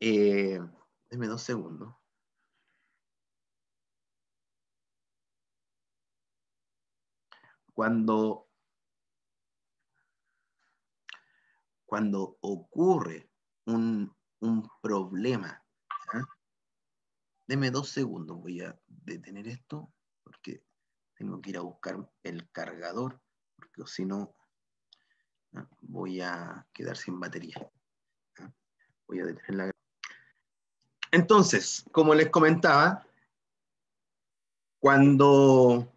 eh, denme dos segundos. Cuando, cuando ocurre un, problema, ¿ah? denme dos segundos, voy a detener esto porque tengo que ir a buscar el cargador, porque si no ¿ah? voy a quedar sin batería. Voy a detener la Entonces, como les comentaba, cuando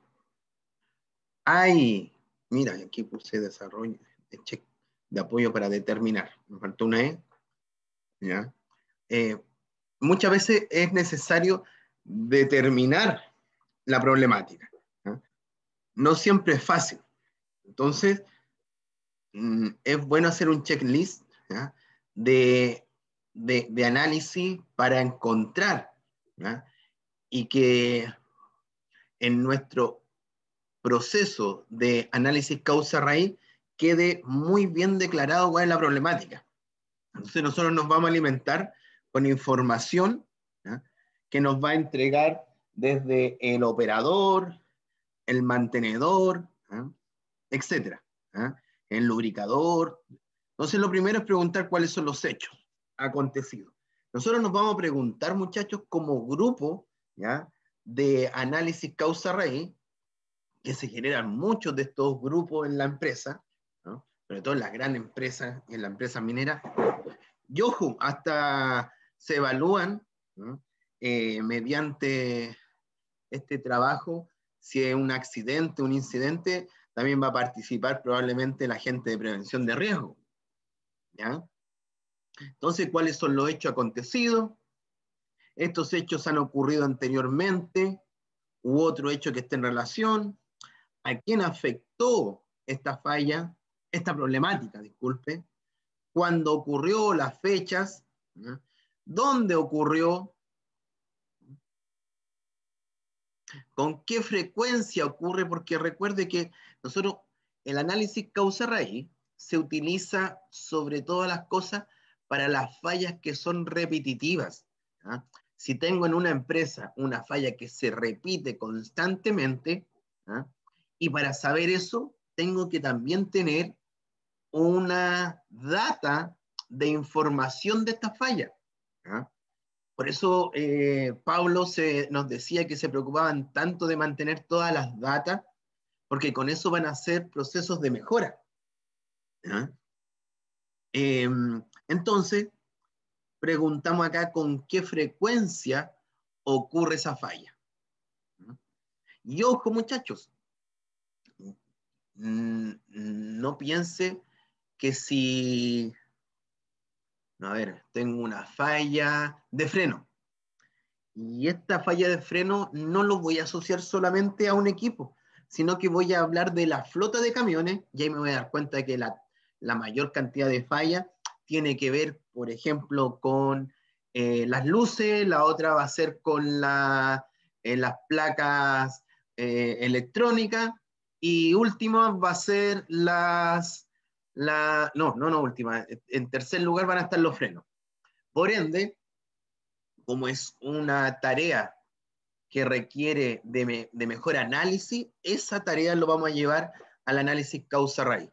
hay, mira, aquí puse desarrollo de, check, de apoyo para determinar, me faltó una E, eh, muchas veces es necesario determinar la problemática. No siempre es fácil. Entonces, mm, es bueno hacer un checklist de de, análisis para encontrar y que en nuestro proceso de análisis causa-raíz quede muy bien declarado cuál es la problemática. Entonces nosotros nos vamos a alimentar con información que nos va a entregar desde el operador, el mantenedor, etcétera, el lubricador. Entonces lo primero es preguntar cuáles son los hechos acontecido. Nosotros nos vamos a preguntar, muchachos, como grupo ¿ya? de análisis causa-raíz, que se generan muchos de estos grupos en la empresa, ¿no? sobre todo en las grandes empresas, en la empresa minera. Yojo, hasta se evalúan eh, mediante este trabajo, si es un accidente, un incidente, también va a participar probablemente la gente de prevención de riesgo. ¿ya? Entonces, ¿cuáles son los hechos acontecidos? Estos hechos han ocurrido anteriormente u otro hecho que esté en relación. ¿A quién afectó esta falla, esta problemática, disculpe? ¿Cuándo ocurrió las fechas? ¿Dónde ocurrió? ¿Con qué frecuencia ocurre? Porque recuerde que nosotros el análisis causa-raíz se utiliza sobre todas las cosas para las fallas que son repetitivas. ¿ah? Si tengo en una empresa una falla que se repite constantemente, ¿ah? y para saber eso, tengo que también tener una data de información de esta falla. ¿ah? Por eso eh, Pablo se, nos decía que se preocupaban tanto de mantener todas las datas, porque con eso van a ser procesos de mejora. Em, entonces, preguntamos acá con qué frecuencia ocurre esa falla. Y ojo, muchachos, mm, no piense que si, a ver, tengo una falla de freno. Y esta falla de freno no lo voy a asociar solamente a un equipo, sino que voy a hablar de la flota de camiones y ahí me voy a dar cuenta de que la, la mayor cantidad de fallas tiene que ver, por ejemplo, con eh, las luces, la otra va a ser con eh, las placas eh, electrónicas y última va a ser las... no, no, no, última. En tercer lugar van a estar los frenos. Por ende, como es una tarea que requiere de, mejor análisis, esa tarea lo vamos a llevar al análisis causa-raíz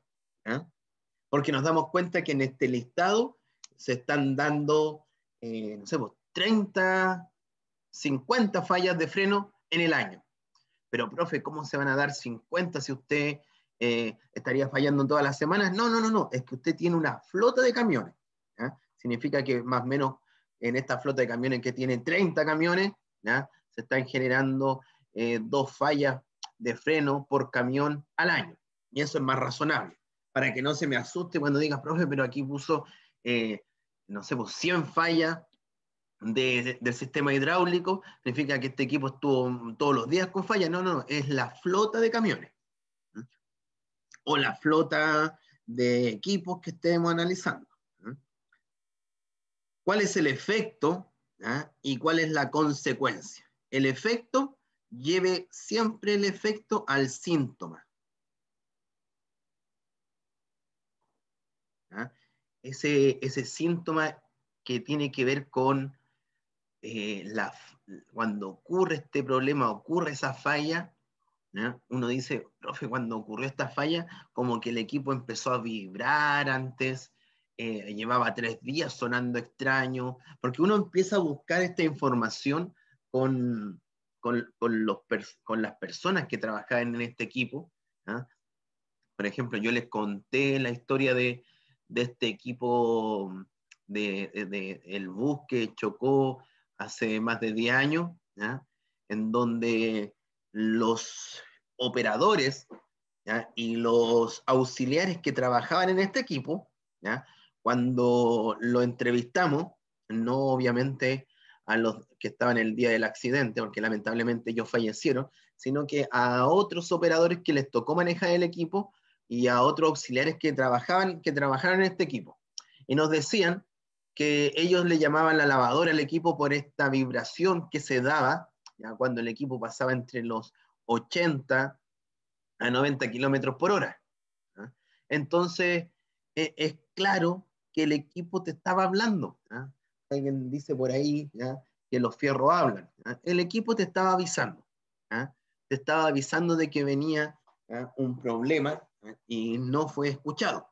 porque nos damos cuenta que en este listado se están dando, eh, no sé, 30, pues, 50 fallas de freno en el año. Pero, profe, ¿cómo se van a dar 50 si usted eh, estaría fallando en todas las semanas? No, no, no, no, es que usted tiene una flota de camiones. Significa que más o menos en esta flota de camiones que tiene 30 camiones, se están generando eh, dos fallas de freno por camión al año. Y eso es más razonable para que no se me asuste cuando diga, profe, pero aquí puso, eh, no sé, 100 pues, fallas del sistema hidráulico, significa que este equipo estuvo todos los días con fallas. No, no, es la flota de camiones o la flota de equipos que estemos analizando. ¿Cuál es el efecto ¿ah? y cuál es la consecuencia. El efecto lleve siempre el efecto al síntoma. ¿ah? Ese, ese síntoma que tiene que ver con eh, la, cuando ocurre este problema, ocurre esa falla, uno dice, profe, cuando ocurrió esta falla, como que el equipo empezó a vibrar antes, eh, llevaba tres días sonando extraño, porque uno empieza a buscar esta información con, con, con, los, con las personas que trabajaban en este equipo. ¿ah? Por ejemplo, yo les conté la historia de, de este equipo de, el bus que chocó hace más de 10 años, en donde los operadores y los auxiliares que trabajaban en este equipo, cuando lo entrevistamos, no obviamente a los que estaban el día del accidente, porque lamentablemente ellos fallecieron, sino que a otros operadores que les tocó manejar el equipo, y a otros auxiliares que trabajaban, que trabajaron en este equipo. Y nos decían que ellos le llamaban la lavadora al equipo por esta vibración que se daba ya cuando el equipo pasaba entre los 80 a 90 kilómetros por hora. ¿ah? Entonces, e, es claro que el equipo te estaba hablando. ¿ah? Alguien dice por ahí que los fierros hablan. ¿ah? El equipo te estaba avisando. Te estaba avisando de que venía un problema y no fue escuchado.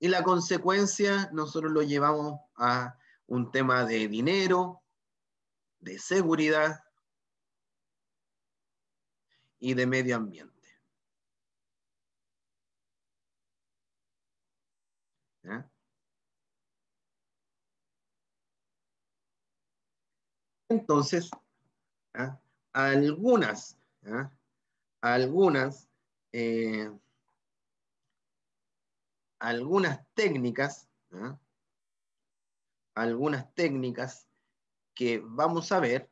Y la consecuencia nosotros lo llevamos a un tema de dinero, de seguridad y de medio ambiente. Entonces, algunas, algunas eh, algunas técnicas, algunas técnicas que vamos a ver,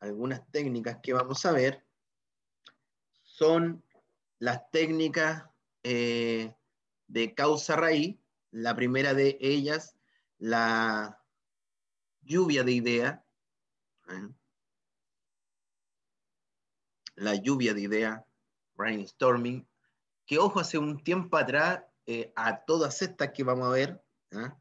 algunas técnicas que vamos a ver son las técnicas eh, de causa raíz, la primera de ellas, la lluvia de idea, la lluvia de idea, brainstorming, que ojo, hace un tiempo atrás, eh, a todas estas que vamos a ver, ¿ah?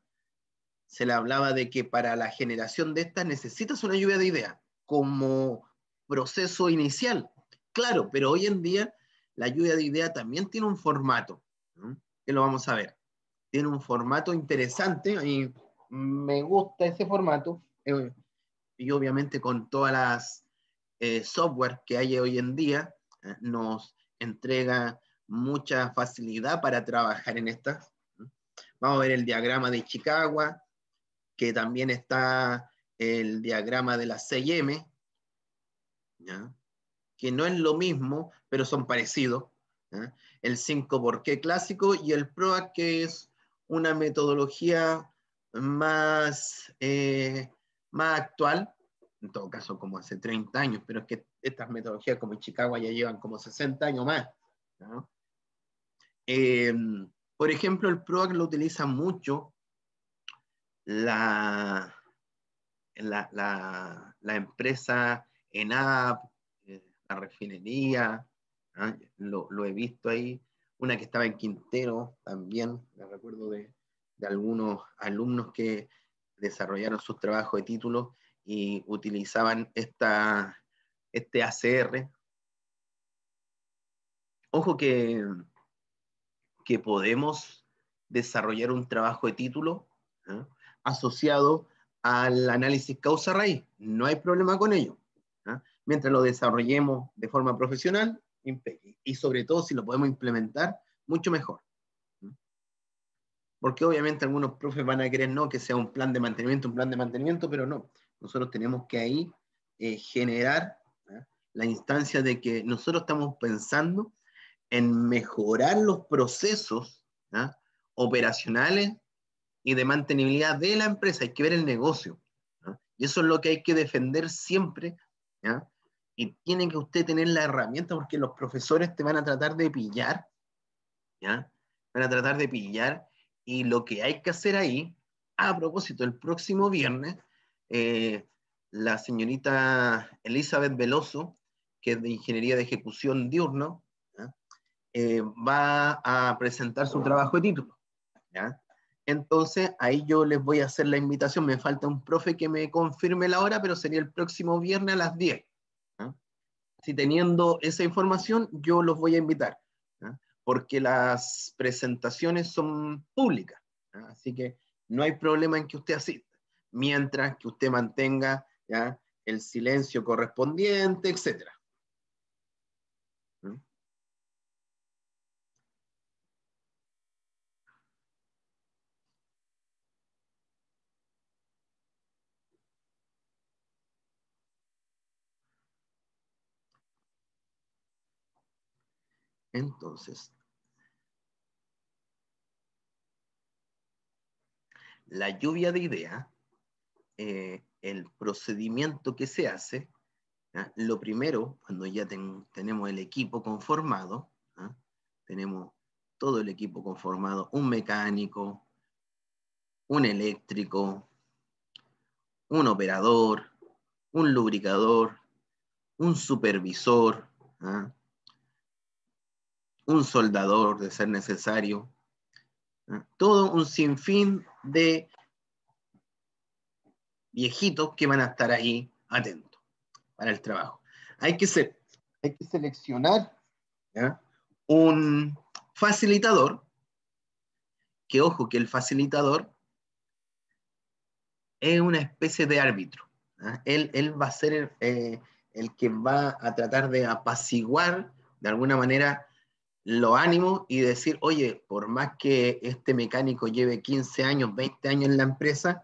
se le hablaba de que para la generación de estas necesitas una lluvia de ideas como proceso inicial. Claro, pero hoy en día la lluvia de ideas también tiene un formato, que lo vamos a ver. Tiene un formato interesante y me gusta ese formato. Eh, y obviamente con todas las eh, software que hay hoy en día, nos entrega mucha facilidad para trabajar en estas. Vamos a ver el diagrama de Chicago, que también está el diagrama de la CM, que no es lo mismo, pero son parecidos. El 5 por qué clásico y el Proa que es una metodología más, eh, más actual, en todo caso como hace 30 años, pero es que estas metodologías como en Chicago ya llevan como 60 años más. Eh, por ejemplo, el PROAC lo utiliza mucho la, la, empresa ENAP, eh, la refinería, lo, he visto ahí, una que estaba en Quintero también, me recuerdo de, de algunos alumnos que desarrollaron sus trabajos de título y utilizaban este ACR. Ojo que, que podemos desarrollar un trabajo de título ¿eh? asociado al análisis causa-raíz. No hay problema con ello. ¿eh? Mientras lo desarrollemos de forma profesional, y sobre todo si lo podemos implementar, mucho mejor. ¿eh? Porque obviamente algunos profes van a querer no que sea un plan de mantenimiento, un plan de mantenimiento, pero no. Nosotros tenemos que ahí eh, generar la instancia de que nosotros estamos pensando en mejorar los procesos operacionales y de mantenibilidad de la empresa. Hay que ver el negocio. Y eso es lo que hay que defender siempre. Y tiene que usted tener la herramienta porque los profesores te van a tratar de pillar. Van a tratar de pillar. Y lo que hay que hacer ahí, a propósito, el próximo viernes eh, la señorita Elizabeth Veloso, que es de Ingeniería de Ejecución Diurno, eh, va a presentar su trabajo de título. Entonces, ahí yo les voy a hacer la invitación. Me falta un profe que me confirme la hora, pero sería el próximo viernes a las 10. Si teniendo esa información, yo los voy a invitar, porque las presentaciones son públicas. Así que no hay problema en que usted asista mientras que usted mantenga ¿ya? el silencio correspondiente, etcétera. ¿Mm? Entonces, la lluvia de ideas eh, el procedimiento que se hace, lo primero, cuando ya tenemos el equipo conformado, tenemos todo el equipo conformado, un mecánico, un eléctrico, un operador, un lubricador, un supervisor, un soldador de ser necesario, todo un sinfín de viejitos que van a estar ahí atentos para el trabajo. Hay que, hay que seleccionar un facilitador, que ojo, que el facilitador es una especie de árbitro. Él, va a ser el, eh, el que va a tratar de apaciguar de alguna manera los ánimos y decir, oye, por más que este mecánico lleve 15 años, 20 años en la empresa,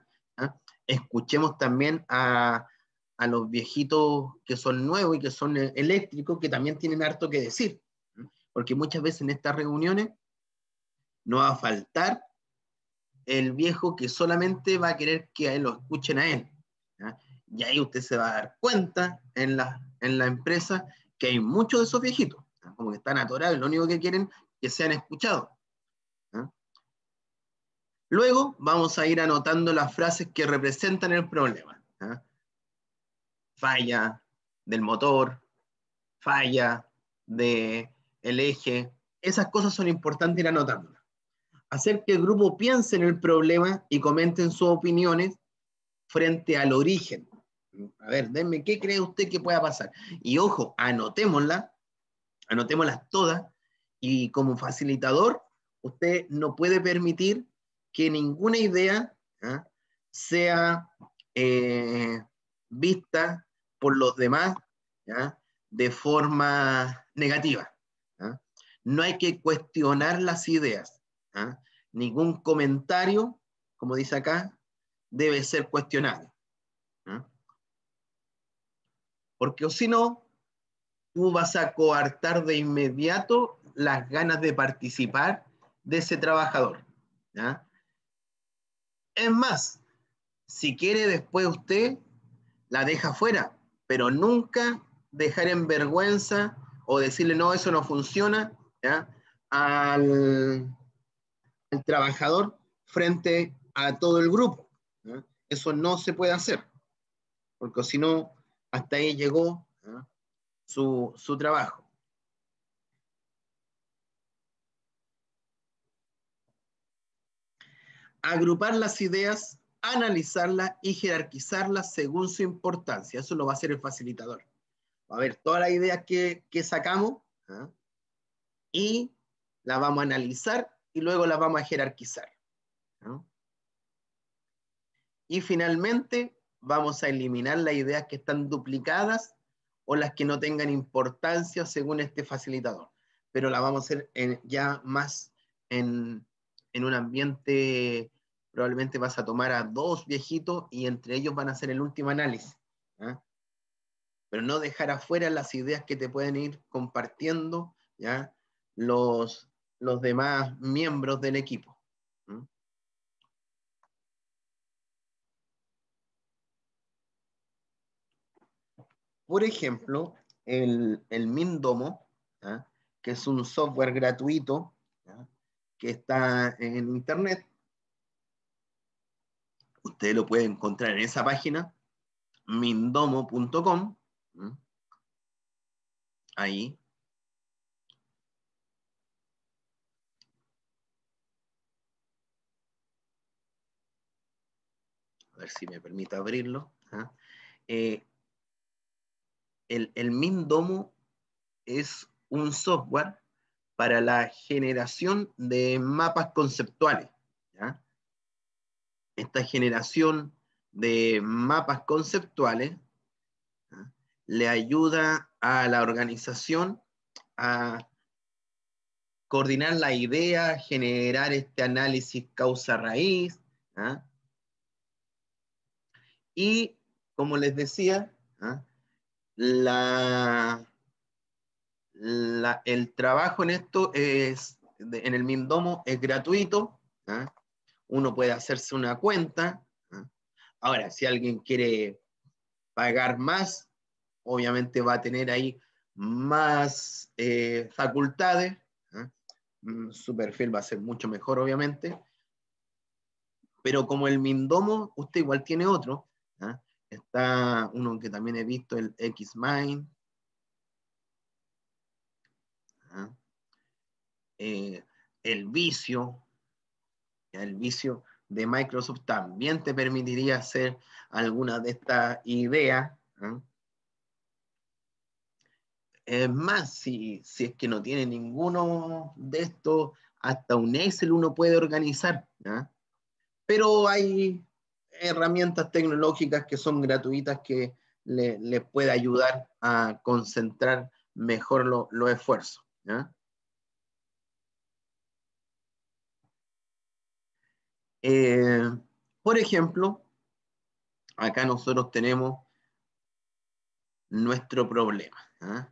escuchemos también a, los viejitos que son nuevos y que son e-, eléctricos, que también tienen harto que decir. Porque muchas veces en estas reuniones no va a faltar el viejo que solamente va a querer que lo escuchen a él. Y ahí usted se va a dar cuenta en la, en la empresa que hay muchos de esos viejitos, como que están atorados, lo único que quieren que sean escuchados. Luego vamos a ir anotando las frases que representan el problema. ¿ah? Falla del motor, falla del el eje. Esas cosas son importantes ir anotándolas. Hacer que el grupo piense en el problema y comenten sus opiniones frente al origen. A ver, denme, ¿qué cree usted que pueda pasar? Y ojo, anotémosla, anotémoslas todas, y como facilitador, usted no puede permitir que ninguna idea ¿ah? sea eh, vista por los demás ¿ah? de forma negativa. ¿ah? No hay que cuestionar las ideas. Ningún comentario, como dice acá, debe ser cuestionado. Porque si no, tú vas a coartar de inmediato las ganas de participar de ese trabajador. ¿ya? Es más, si quiere después usted, la deja fuera, pero nunca dejar en vergüenza o decirle, no, eso no funciona, Al, trabajador frente a todo el grupo. Eso no se puede hacer, porque si no, hasta ahí llegó su trabajo. agrupar las ideas, analizarlas y jerarquizarlas según su importancia. Eso lo va a hacer el facilitador. Va a ver todas las ideas que, sacamos ¿ah? y las vamos a analizar y luego las vamos a jerarquizar. Y finalmente vamos a eliminar las ideas que están duplicadas o las que no tengan importancia según este facilitador. Pero la vamos a hacer ya más en, en un ambiente probablemente vas a tomar a dos viejitos y entre ellos van a hacer el último análisis. Pero no dejar afuera las ideas que te pueden ir compartiendo ¿ya? Los, los demás miembros del equipo. Por ejemplo, el, el Mindomo, que es un software gratuito que está en Internet, Usted lo puede encontrar en esa página, mindomo.com. Ahí. A ver si me permite abrirlo. ¿ah? Eh, el Mindomo es un software para la generación de mapas conceptuales esta generación de mapas conceptuales ¿ah? le ayuda a la organización a coordinar la idea, generar este análisis causa-raíz. ¿ah? Y, como les decía, ¿ah? la, el trabajo en esto es, en el Mindomo es gratuito uno puede hacerse una cuenta. ¿ah? Ahora, si alguien quiere pagar más, obviamente va a tener ahí más eh, facultades. ¿ah? Mm, su perfil va a ser mucho mejor, obviamente. Pero como el Mindomo, usted igual tiene otro. ¿ah? Está uno que también he visto, el Xmind. Eh, el vicio, el vicio de Microsoft también te permitiría hacer alguna de estas ideas. ¿eh? Es más, si, es que no tiene ninguno de estos, hasta un Excel uno puede organizar. Pero hay herramientas tecnológicas que son gratuitas que les le puede ayudar a concentrar mejor los lo esfuerzos. Eh, por ejemplo, acá nosotros tenemos nuestro problema, ¿ah?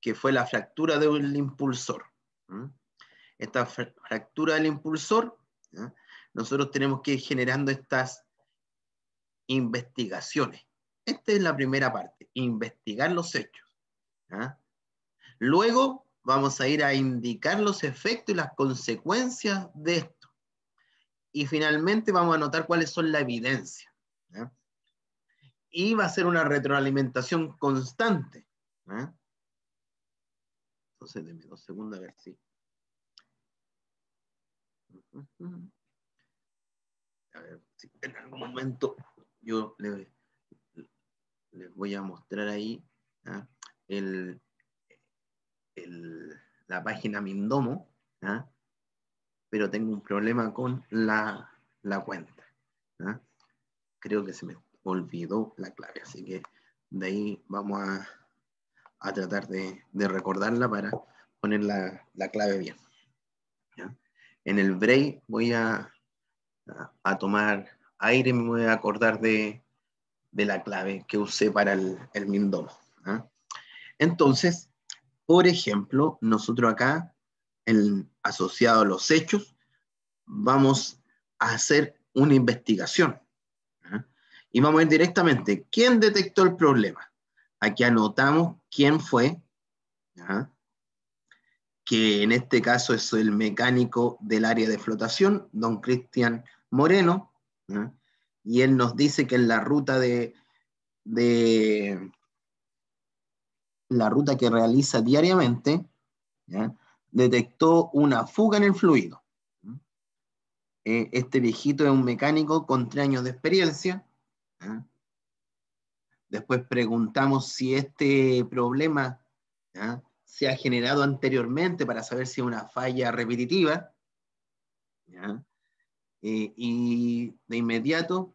que fue la fractura del impulsor. ¿ah? Esta fractura del impulsor, ¿ah? nosotros tenemos que ir generando estas investigaciones. Esta es la primera parte, investigar los hechos. Luego vamos a ir a indicar los efectos y las consecuencias de esto. Y finalmente vamos a anotar cuáles son la evidencia. Y va a ser una retroalimentación constante. Entonces, denme dos segundos a ver si. A ver si en algún momento yo les, voy a mostrar ahí la página Mindomo pero tengo un problema con la, la cuenta. Creo que se me olvidó la clave, así que de ahí vamos a, tratar de, recordarla para poner la, clave bien. En el break voy a, tomar aire, me voy a acordar de, la clave que usé para el, el Mindomo. Entonces, por ejemplo, nosotros acá, en, asociado a los hechos, vamos a hacer una investigación. ¿eh? Y vamos a ir directamente, ¿quién detectó el problema? Aquí anotamos quién fue, que en este caso es el mecánico del área de flotación, don Cristian Moreno, y él nos dice que en la ruta de, la ruta que realiza diariamente, ¿ya? detectó una fuga en el fluido. Eh, este viejito es un mecánico con tres años de experiencia. ¿eh? Después preguntamos si este problema ¿eh? se ha generado anteriormente para saber si es una falla repetitiva. y de inmediato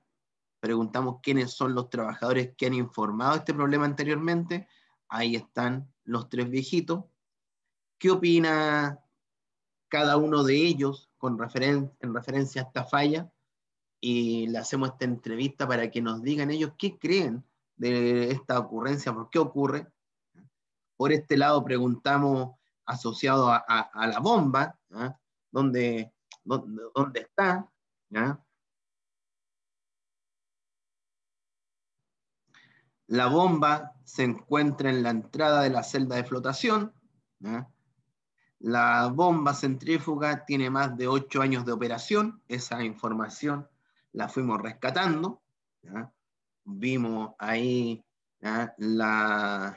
preguntamos quiénes son los trabajadores que han informado este problema anteriormente. Ahí están los tres viejitos qué opina cada uno de ellos con en referencia a esta falla y le hacemos esta entrevista para que nos digan ellos qué creen de esta ocurrencia, por qué ocurre. Por este lado preguntamos asociado a, la bomba, ¿ah? ¿Dónde, está. ¿Ah? La bomba se encuentra en la entrada de la celda de flotación. ¿ah? La bomba centrífuga tiene más de ocho años de operación, esa información la fuimos rescatando. Vimos ahí los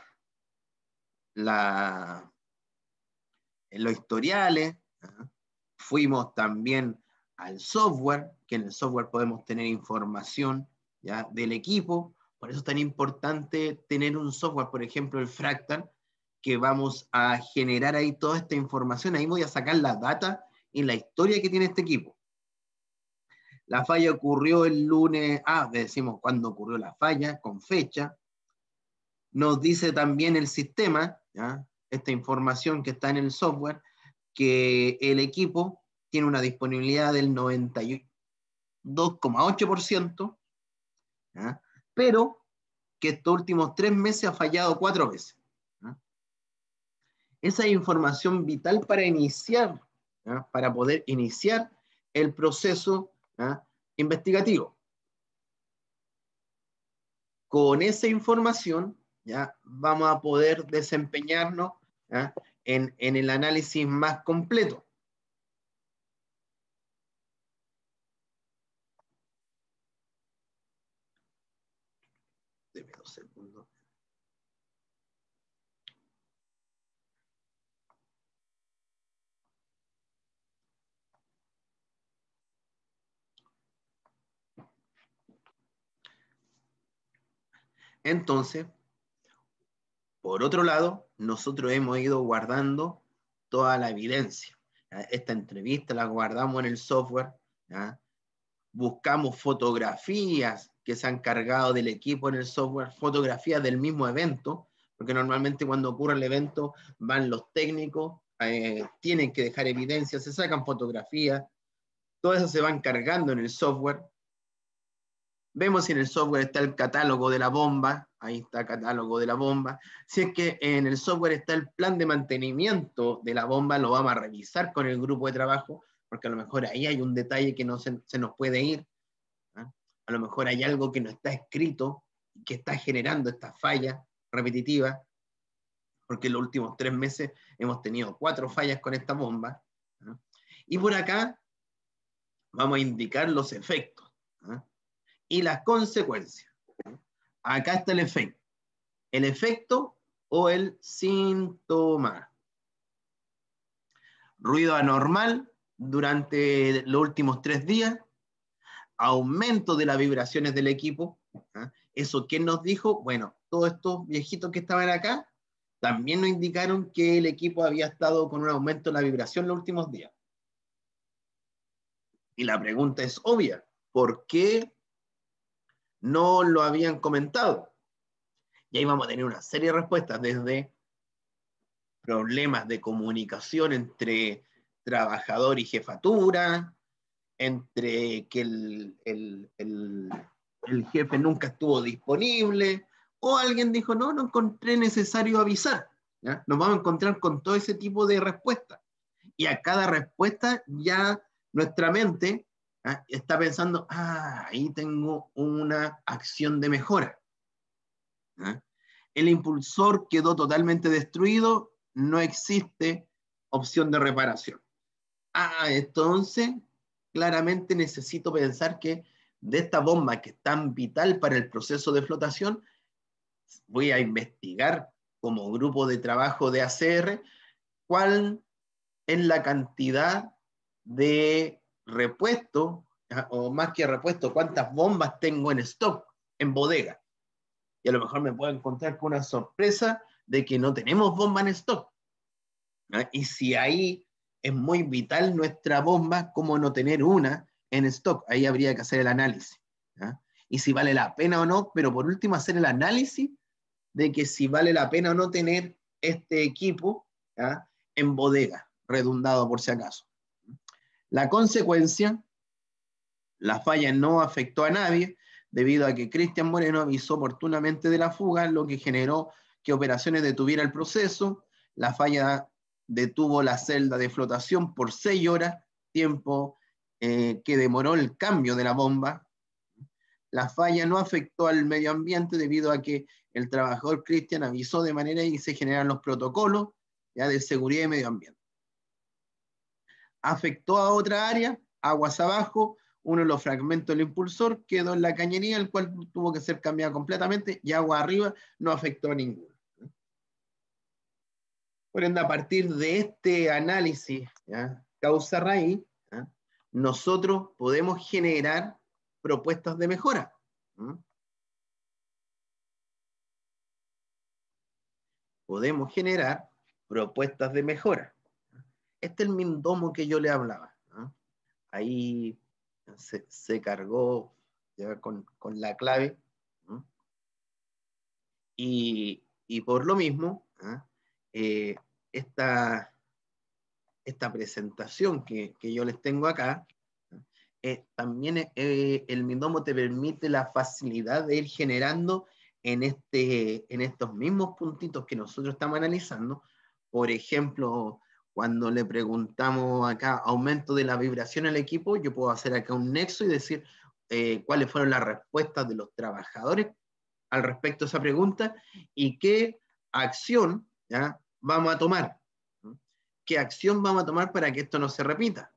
historiales, fuimos también al software, que en el software podemos tener información ¿ya? del equipo, por eso es tan importante tener un software, por ejemplo, el Fractal, que vamos a generar ahí toda esta información. Ahí voy a sacar la data y la historia que tiene este equipo. La falla ocurrió el lunes, ah, decimos cuándo ocurrió la falla, con fecha. Nos dice también el sistema, esta información que está en el software, que el equipo tiene una disponibilidad del 92,8%, pero que estos últimos tres meses ha fallado cuatro veces. Esa información vital para iniciar, ¿ah? para poder iniciar el proceso ¿ah? investigativo. Con esa información ya vamos a poder desempeñarnos ¿ah? en, en el análisis más completo. Deme dos segundos. Entonces, por otro lado, nosotros hemos ido guardando toda la evidencia. Esta entrevista la guardamos en el software. Buscamos fotografías que se han cargado del equipo en el software, fotografías del mismo evento, porque normalmente cuando ocurre el evento van los técnicos, eh, tienen que dejar evidencia, se sacan fotografías, todo eso se van cargando en el software, Vemos si en el software está el catálogo de la bomba, ahí está el catálogo de la bomba. Si es que en el software está el plan de mantenimiento de la bomba, lo vamos a revisar con el grupo de trabajo, porque a lo mejor ahí hay un detalle que no se, nos puede ir. ¿ah? A lo mejor hay algo que no está escrito y que está generando esta falla repetitiva, porque en los últimos tres meses hemos tenido cuatro fallas con esta bomba. ¿ah? Y por acá vamos a indicar los efectos. ¿ah? y las consecuencias. Acá está el efecto. El efecto o el síntoma. Ruido anormal durante los últimos tres días. Aumento de las vibraciones del equipo. ¿ah? ¿Eso quién nos dijo? Bueno, todos estos viejitos que estaban acá también nos indicaron que el equipo había estado con un aumento de la vibración los últimos días. Y la pregunta es obvia. ¿Por qué no lo habían comentado. Y ahí vamos a tener una serie de respuestas, desde problemas de comunicación entre trabajador y jefatura, entre que el, el, el, jefe nunca estuvo disponible, o alguien dijo, no, no encontré necesario avisar. Nos vamos a encontrar con todo ese tipo de respuestas. Y a cada respuesta ya nuestra mente Ah, está pensando, ah, ahí tengo una acción de mejora. ¿Ah? El impulsor quedó totalmente destruido, no existe opción de reparación. Ah, entonces, claramente necesito pensar que de esta bomba que es tan vital para el proceso de flotación, voy a investigar como grupo de trabajo de ACR cuál es la cantidad de repuesto, o más que repuesto, cuántas bombas tengo en stock, en bodega. Y a lo mejor me puedo encontrar con una sorpresa de que no tenemos bomba en stock. ¿ah? Y si ahí es muy vital nuestra bomba, como no tener una en stock? Ahí habría que hacer el análisis. ¿ah? Y si vale la pena o no, pero por último hacer el análisis de que si vale la pena o no tener este equipo ¿ah? en bodega, redundado por si acaso. La consecuencia, la falla no afectó a nadie debido a que Cristian Moreno avisó oportunamente de la fuga, lo que generó que operaciones detuviera el proceso. La falla detuvo la celda de flotación por seis horas, tiempo eh, que demoró el cambio de la bomba. La falla no afectó al medio ambiente debido a que el trabajador Cristian avisó de manera y se generan los protocolos ya de seguridad y medio ambiente afectó a otra área, aguas abajo, uno de los fragmentos del impulsor quedó en la cañería, el cual tuvo que ser cambiado completamente, y agua arriba no afectó a ninguno. Por ende, a partir de este análisis causa-raíz, nosotros podemos generar propuestas de mejora. Podemos generar propuestas de mejora. Este es el Mindomo que yo le hablaba. Ahí se, cargó con, la clave. Y, por lo mismo, ¿ah? eh, esta, presentación que, yo les tengo acá, eh, también eh, el Mindomo te permite la facilidad de ir generando en, este, en estos mismos puntitos que nosotros estamos analizando, por ejemplo, cuando le preguntamos acá aumento de la vibración al equipo, yo puedo hacer acá un nexo y decir eh, cuáles fueron las respuestas de los trabajadores al respecto a esa pregunta y qué acción ¿ya? vamos a tomar. ¿Qué acción vamos a tomar para que esto no se repita?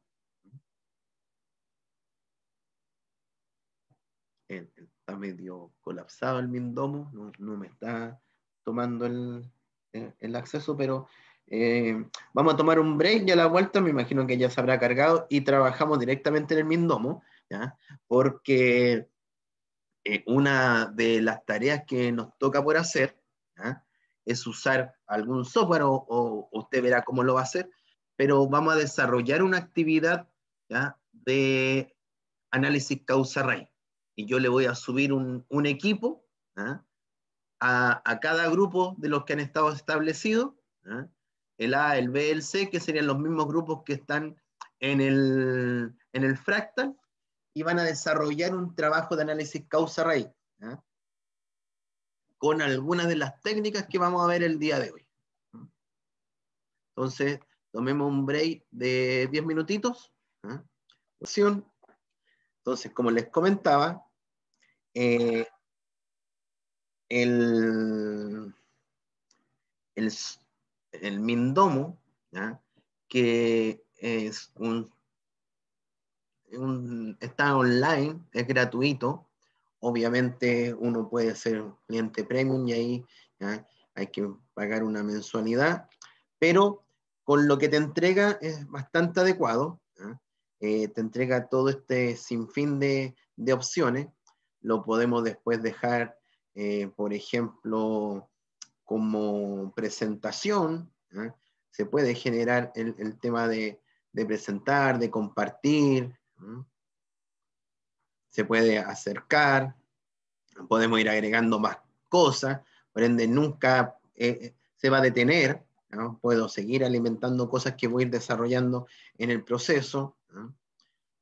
Está medio colapsado el Mindomo, no, me está tomando el eh, acceso, pero eh, vamos a tomar un break y a la vuelta me imagino que ya se habrá cargado y trabajamos directamente en el Mindomo, porque eh, una de las tareas que nos toca por hacer es usar algún software o, usted verá cómo lo va a hacer, pero vamos a desarrollar una actividad de análisis causa-raíz. Y yo le voy a subir un, equipo a, a, cada grupo de los que han estado establecidos el A, el B, el C, que serían los mismos grupos que están en el, fractal, y van a desarrollar un trabajo de análisis causa-raíz, con algunas de las técnicas que vamos a ver el día de hoy. Entonces, tomemos un break de 10 minutitos. Opción. Entonces, como les comentaba, eh, el, el, el Mindomo, que es un, está online, es gratuito. Obviamente uno puede ser cliente premium y ahí hay que pagar una mensualidad, pero con lo que te entrega es bastante adecuado. Eh, te entrega todo este sinfín de, de opciones. Lo podemos después dejar, eh, por ejemplo, como presentación, ¿eh? se puede generar el, tema de, presentar, de compartir, ¿eh? se puede acercar, podemos ir agregando más cosas, por ende nunca eh, se va a detener, puedo seguir alimentando cosas que voy a ir desarrollando en el proceso.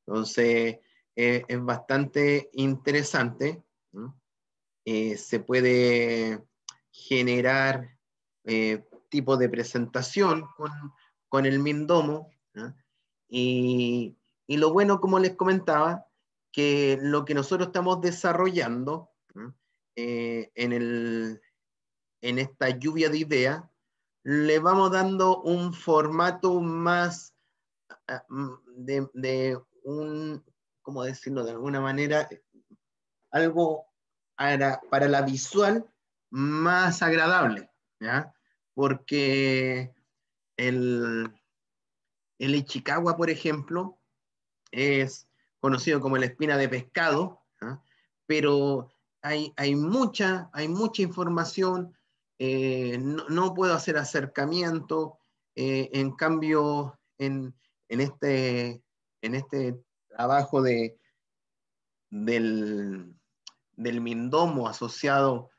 Entonces, es bastante interesante. se puede generar eh, tipo de presentación con, el Mindomo. Y, lo bueno, como les comentaba, que lo que nosotros estamos desarrollando eh, en, el, en esta lluvia de ideas, le vamos dando un formato más ah, mm, de, de un, ¿cómo decirlo de alguna manera? Algo para, para la visual más agradable, Porque el, el Ichikawa, por ejemplo, es conocido como la espina de pescado, pero hay, mucha, hay mucha información, eh, no, puedo hacer acercamiento, eh, en cambio, en, este, en este trabajo de, del, del Mindomo asociado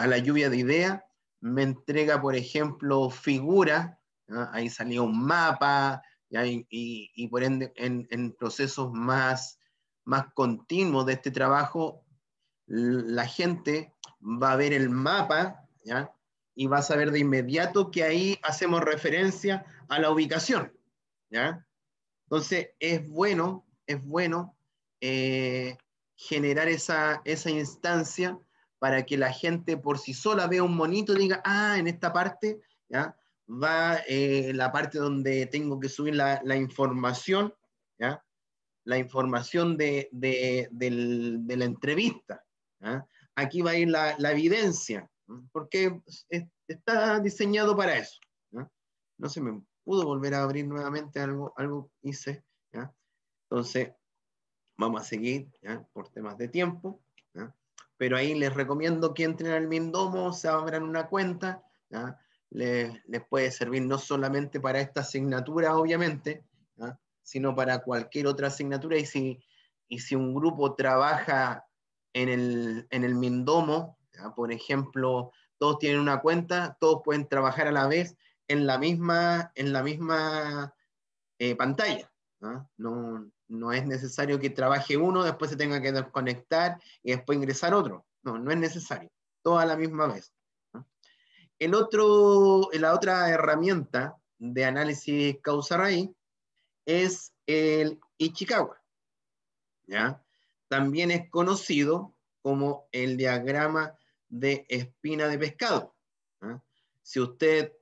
a la lluvia de ideas, me entrega, por ejemplo, figuras, ahí salió un mapa, y, por ende, en, en, procesos más, más continuos de este trabajo, la gente va a ver el mapa ¿ya? y va a saber de inmediato que ahí hacemos referencia a la ubicación. ¿ya? Entonces, es bueno, es bueno eh, generar esa, esa instancia para que la gente por sí sola vea un monito y diga, ah, en esta parte ¿ya? va eh, la parte donde tengo que subir la, la información, ¿ya? la información de, la entrevista. Aquí va a ir la, evidencia, porque está diseñado para eso. No se me pudo volver a abrir nuevamente algo, algo hice. Entonces, vamos a seguir por temas de tiempo pero ahí les recomiendo que entren al Mindomo, se abran una cuenta, les, puede servir no solamente para esta asignatura, obviamente, sino para cualquier otra asignatura, y si, si un grupo trabaja en el, Mindomo, por ejemplo, todos tienen una cuenta, todos pueden trabajar a la vez en la misma, en la misma eh, pantalla, no, no es necesario que trabaje uno, después se tenga que desconectar y después ingresar otro. No, no es necesario. Toda la misma vez. El otro, la otra herramienta de análisis causa-raíz es el Ichikawa. ¿ya? También es conocido como el diagrama de espina de pescado. Si usted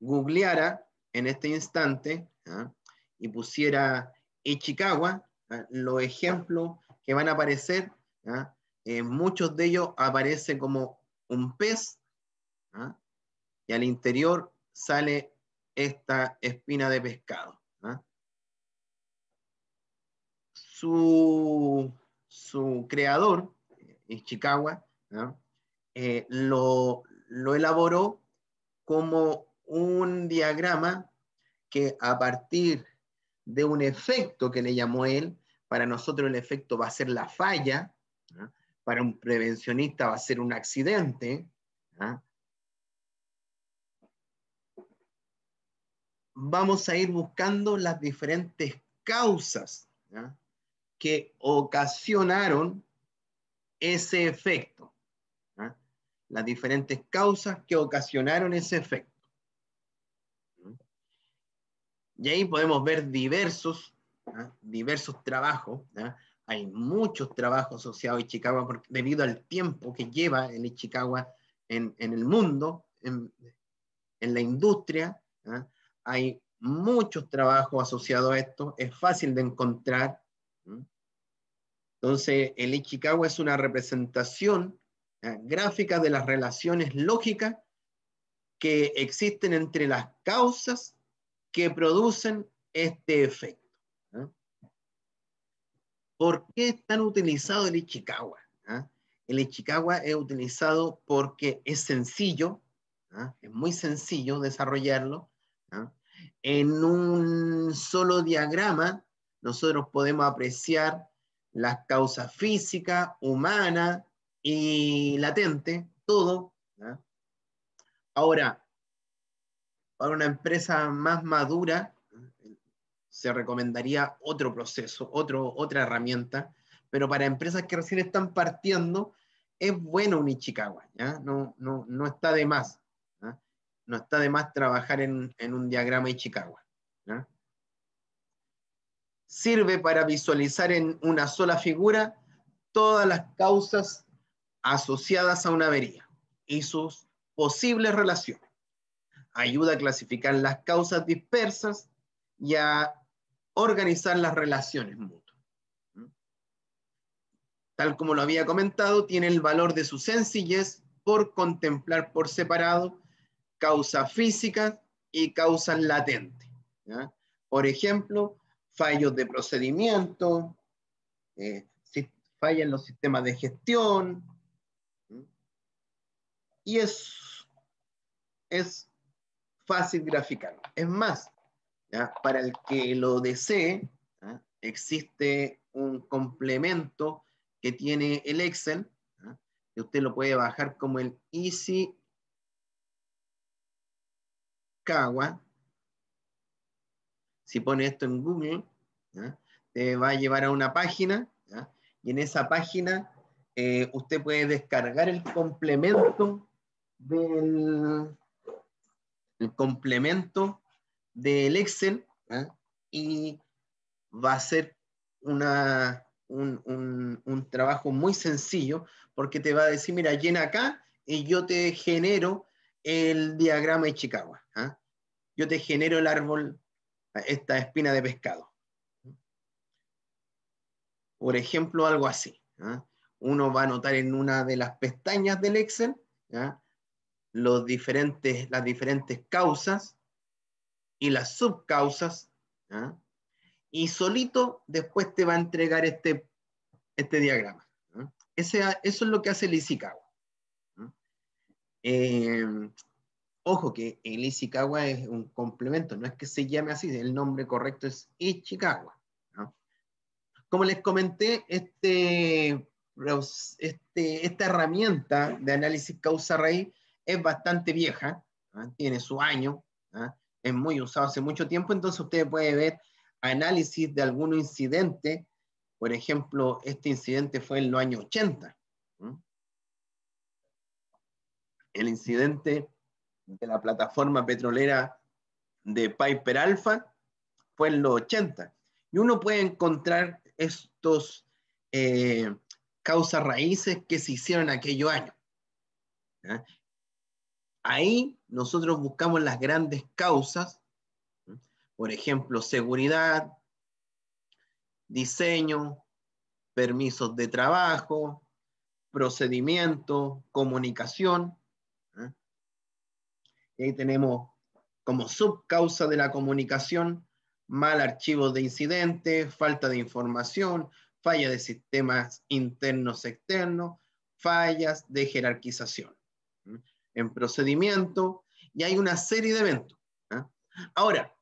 googleara en este instante y pusiera Ichikawa, ¿ah? los ejemplos que van a aparecer, ¿ah? eh, muchos de ellos aparecen como un pez ¿ah? y al interior sale esta espina de pescado. Su, creador, Ichikawa, eh, lo, lo, elaboró como un diagrama que a partir de un efecto que le llamó él. Para nosotros el efecto va a ser la falla, ¿ah? para un prevencionista va a ser un accidente. ¿ah? Vamos a ir buscando las diferentes causas ¿ah? que ocasionaron ese efecto. Las diferentes causas que ocasionaron ese efecto. Y ahí podemos ver diversos, ¿ah? diversos trabajos. ¿ah? Hay muchos trabajos asociados a Ichikawa debido al tiempo que lleva el Ichikawa en, el mundo, en, la industria. ¿ah? Hay muchos trabajos asociados a esto, es fácil de encontrar. Entonces, el Ichikawa es una representación gráfica de las relaciones lógicas que existen entre las causas que producen este efecto. ¿ah? ¿Por qué es tan utilizado el Ichikawa? ¿ah? El Ichikawa es utilizado porque es sencillo, ¿ah? es muy sencillo desarrollarlo. En un solo diagrama nosotros podemos apreciar las causas físicas, humanas y latentes. todo. Ahora, para una empresa más madura, se recomendaría otro proceso, otra herramienta, pero para empresas que recién están partiendo, es bueno un Ichikawa, No, está de más. No está de más trabajar en, un diagrama Ichikawa. Sirve para visualizar en una sola figura todas las causas asociadas a una avería y sus posibles relaciones ayuda a clasificar las causas dispersas y a organizar las relaciones mutuas. ¿Mm? Tal como lo había comentado, tiene el valor de su sencillez por contemplar por separado causas físicas y causas latentes. Por ejemplo, fallos de procedimiento, eh, en los sistemas de gestión. ¿Mm? Y es, es fácil graficarlo. Es más, para el que lo desee, existe un complemento que tiene el Excel, que usted lo puede bajar como el Easy Kawa. Si pone esto en Google, te va a llevar a una página, y en esa página eh, usted puede descargar el complemento del, el complemento del Excel ¿ah? y va a ser una, un, trabajo muy sencillo porque te va a decir, mira, llena acá y yo te genero el diagrama de Chicago. ¿ah? Yo te genero el árbol, esta espina de pescado. Por ejemplo, algo así. ¿ah? Uno va a notar en una de las pestañas del Excel diferentes, las diferentes causas y las subcausas, ¿ah? y solito después te va a entregar este, este diagrama. eso es lo que hace el Ishikawa. Eh, ojo que el Ishikawa es un complemento, no es que se llame así, el nombre correcto es Ichikawa. Como les comenté, este, este, esta herramienta de análisis causa-raíz es bastante vieja, ¿ah? tiene su año, ¿ah? es muy usado hace mucho tiempo, entonces ustedes puede ver análisis de algún incidente, por ejemplo, este incidente fue en los años 80. El incidente de la plataforma petrolera de Piper Alpha fue en los 80. Y uno puede encontrar estos eh, causas raíces que se hicieron aquellos años ahí nosotros buscamos las grandes causas, por ejemplo, seguridad, diseño, permisos de trabajo, procedimiento, comunicación. Y ahí tenemos como subcausa de la comunicación mal archivo de incidentes, falta de información, falla de sistemas internos externos, fallas de jerarquización en procedimiento, y hay una serie de eventos. ¿ah? Ahora,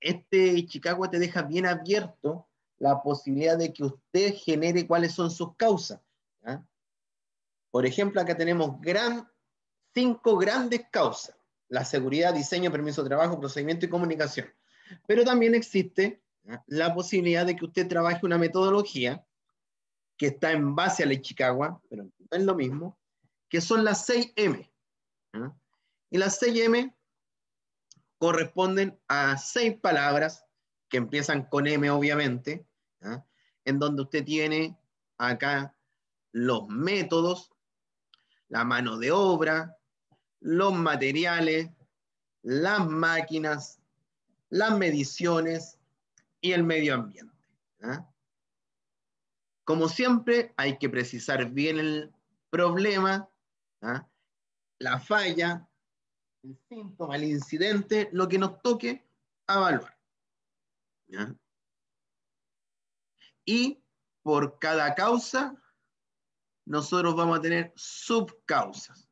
este Chicago te deja bien abierto la posibilidad de que usted genere cuáles son sus causas. ¿ah? Por ejemplo, acá tenemos cinco grandes causas. La seguridad, diseño, permiso de trabajo, procedimiento y comunicación. Pero también existe ¿ah? la posibilidad de que usted trabaje una metodología que está en base a la Chicago, pero no es lo mismo, que son las 6M. Y las 6M corresponden a seis palabras que empiezan con M, obviamente, en donde usted tiene acá los métodos, la mano de obra, los materiales, las máquinas, las mediciones y el medio ambiente. Como siempre, hay que precisar bien el problema ¿ah? la falla, el síntoma, el incidente, lo que nos toque evaluar. Y por cada causa, nosotros vamos a tener subcausas.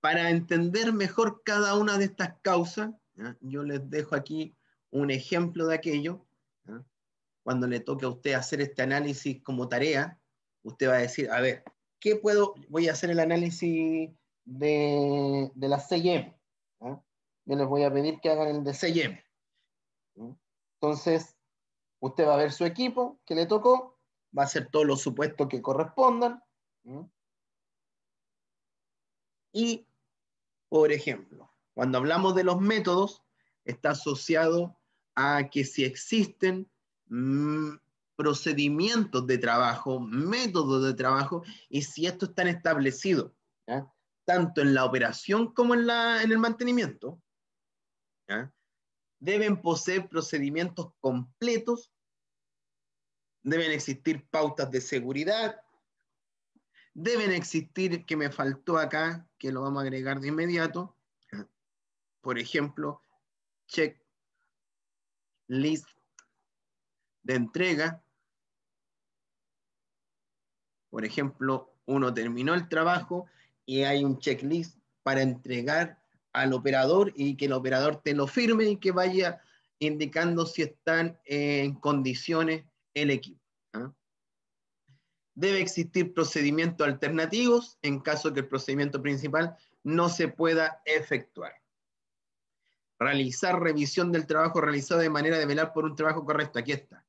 Para entender mejor cada una de estas causas, yo les dejo aquí un ejemplo de aquello, ¿ah? cuando le toque a usted hacer este análisis como tarea, usted va a decir, a ver, ¿qué puedo? Voy a hacer el análisis de, la CIM. ¿Ah? Yo les voy a pedir que hagan el de CIM. Entonces, usted va a ver su equipo que le tocó, va a hacer todos los supuestos que correspondan. Y, por ejemplo, cuando hablamos de los métodos, está asociado a que si existen mm, procedimientos de trabajo, métodos de trabajo, y si esto está establecido tanto en la operación como en, en el mantenimiento, deben poseer procedimientos completos, deben existir pautas de seguridad, deben existir, que me faltó acá, que lo vamos a agregar de inmediato, por ejemplo, check list de entrega. Por ejemplo, uno terminó el trabajo y hay un checklist para entregar al operador y que el operador te lo firme y que vaya indicando si están en condiciones el equipo. ¿ah? Debe existir procedimientos alternativos en caso que el procedimiento principal no se pueda efectuar realizar revisión del trabajo realizado de manera de velar por un trabajo correcto. Aquí está.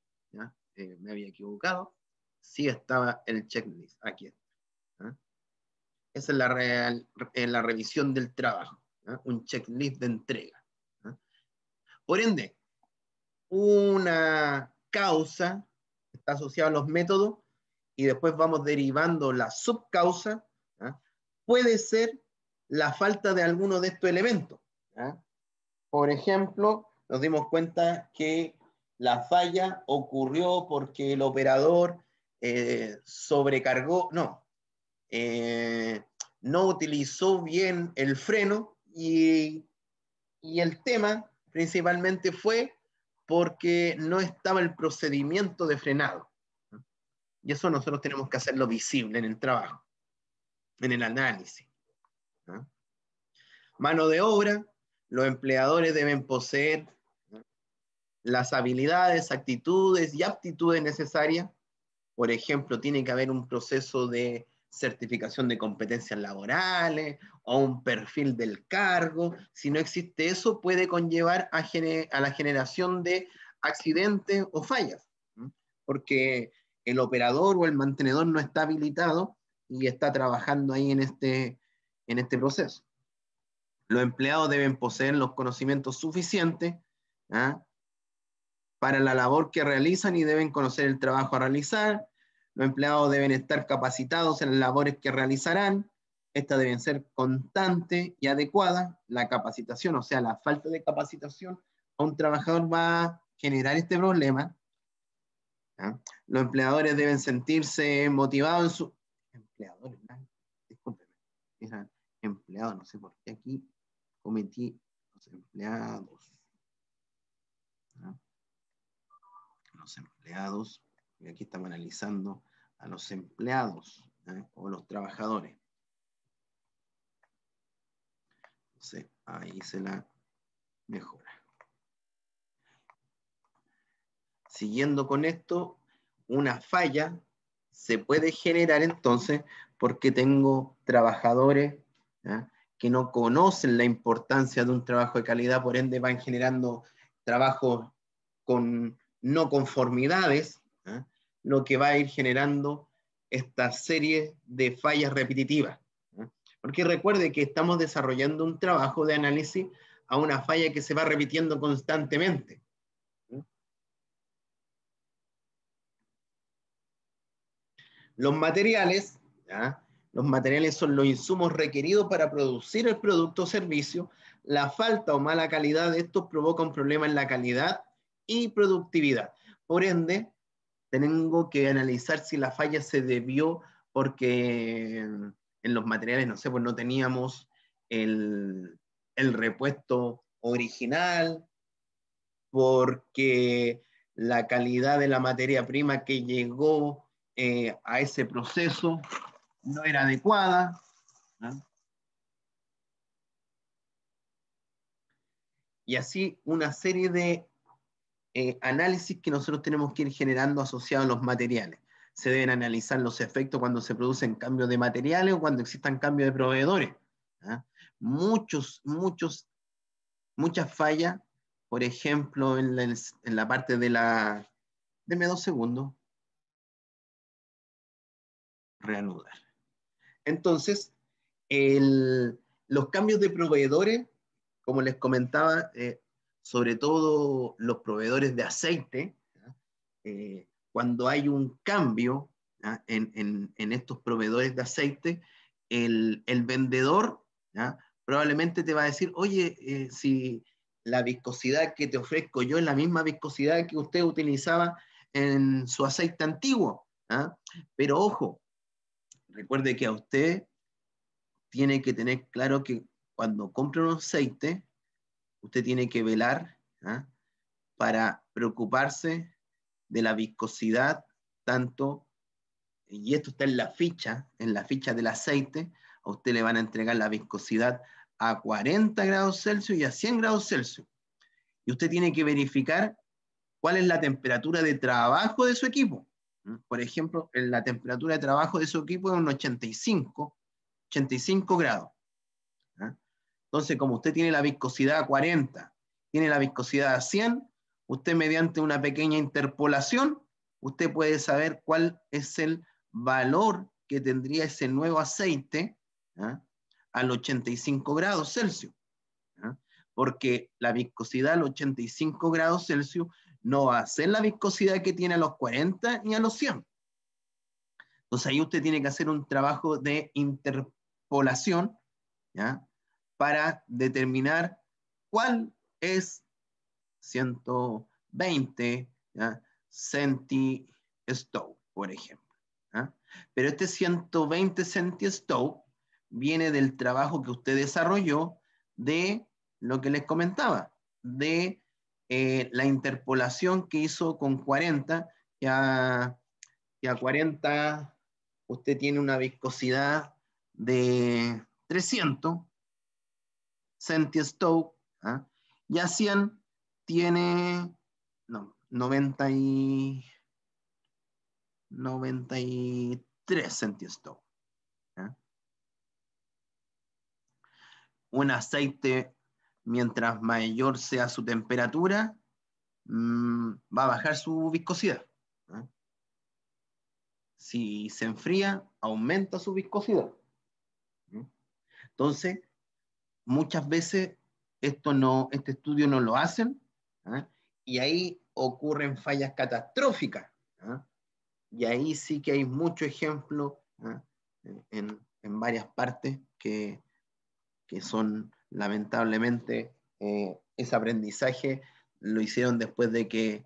Eh, me había equivocado. Sí estaba el checklist. Aquí está. Esa es la, real, eh, la revisión del trabajo. Un checklist de entrega. Por ende, una causa está asociada a los métodos y después vamos derivando la subcausa, puede ser la falta de alguno de estos elementos. ¿ya? Por ejemplo, nos dimos cuenta que la falla ocurrió porque el operador eh, sobrecargó, no, eh, no utilizó bien el freno y, y el tema principalmente fue porque no estaba el procedimiento de frenado. Y eso nosotros tenemos que hacerlo visible en el trabajo, en el análisis. Mano de obra, los empleadores deben poseer las habilidades, actitudes y aptitudes necesarias. Por ejemplo, tiene que haber un proceso de certificación de competencias laborales o un perfil del cargo. Si no existe eso, puede conllevar a, la generación de accidentes o fallas, porque el operador o el mantenedor no está habilitado y está trabajando ahí en este, en este proceso. Los empleados deben poseer los conocimientos suficientes ¿ah? para la labor que realizan y deben conocer el trabajo a realizar. Los empleados deben estar capacitados en las labores que realizarán. Estas deben ser constantes y adecuadas. La capacitación, o sea, la falta de capacitación a un trabajador va a generar este problema. ¿ah? Los empleadores deben sentirse motivados en su... Empleadores, empleado, no sé por qué aquí cometí los empleados. Los empleados, y aquí estamos analizando a los empleados ¿eh? o los trabajadores. Entonces, ahí se la mejora. Siguiendo con esto, una falla se puede generar entonces porque tengo trabajadores ¿eh? que no conocen la importancia de un trabajo de calidad, por ende van generando trabajos con no conformidades, ¿ah? lo que va a ir generando esta serie de fallas repetitivas. ¿ah? Porque recuerde que estamos desarrollando un trabajo de análisis a una falla que se va repitiendo constantemente. ¿Ah? Los materiales, los materiales son los insumos requeridos para producir el producto o servicio. La falta o mala calidad de estos provoca un problema en la calidad y productividad. Por ende, tengo que analizar si la falla se debió porque en los materiales, no sé, pues no teníamos el, repuesto original, porque la calidad de la materia prima que llegó eh, a ese proceso no era adecuada. Y así una serie de eh, análisis que nosotros tenemos que ir generando asociados a los materiales. Se deben analizar los efectos cuando se producen cambios de materiales o cuando existan cambios de proveedores. ¿ah? Muchos, muchos, muchas fallas, por ejemplo, en la, en la parte de la... Deme dos segundos reanudar. Entonces, los cambios de proveedores, como les comentaba, eh, sobre todo los proveedores de aceite, eh, cuando hay un cambio en, estos proveedores de aceite, el, vendedor probablemente te va a decir, oye, eh, si la viscosidad que te ofrezco yo es la misma viscosidad que usted utilizaba en su aceite antiguo, pero ojo, recuerde que a usted tiene que tener claro que cuando compra un aceite, usted tiene que velar ¿ah? para preocuparse de la viscosidad, tanto, y esto está en la ficha, en la ficha del aceite, a usted le van a entregar la viscosidad a 40 grados Celsius y a 100 grados Celsius. Y usted tiene que verificar cuál es la temperatura de trabajo de su equipo. Por ejemplo, en la temperatura de trabajo de su equipo es un 85, 85 grados. Entonces, como usted tiene la viscosidad a 40, tiene la viscosidad a 100, usted mediante una pequeña interpolación, usted puede saber cuál es el valor que tendría ese nuevo aceite al 85 grados Celsius. Porque la viscosidad al 85 grados Celsius no va a ser la viscosidad que tiene a los 40 ni a los 100. Entonces ahí usted tiene que hacer un trabajo de interpolación para determinar cuál es 120 ¿ya? por ejemplo. Pero este 120 centi viene del trabajo que usted desarrolló de lo que les comentaba, de eh, la interpolación que hizo con 40, ya, ya 40 usted tiene una viscosidad de 300 centistoke, ¿eh? ¿ah? y a 100 tiene no, 90 93 centistoke. Un aceite mientras mayor sea su temperatura, mm, va a bajar su viscosidad. Si se enfría, aumenta su viscosidad. Entonces, muchas veces esto no, este estudio no lo hacen ¿ah? y ahí ocurren fallas catastróficas. ¿ah? Y ahí sí que hay mucho ejemplo ¿ah? en, en varias partes que, que son lamentablemente eh, ese aprendizaje lo hicieron después de que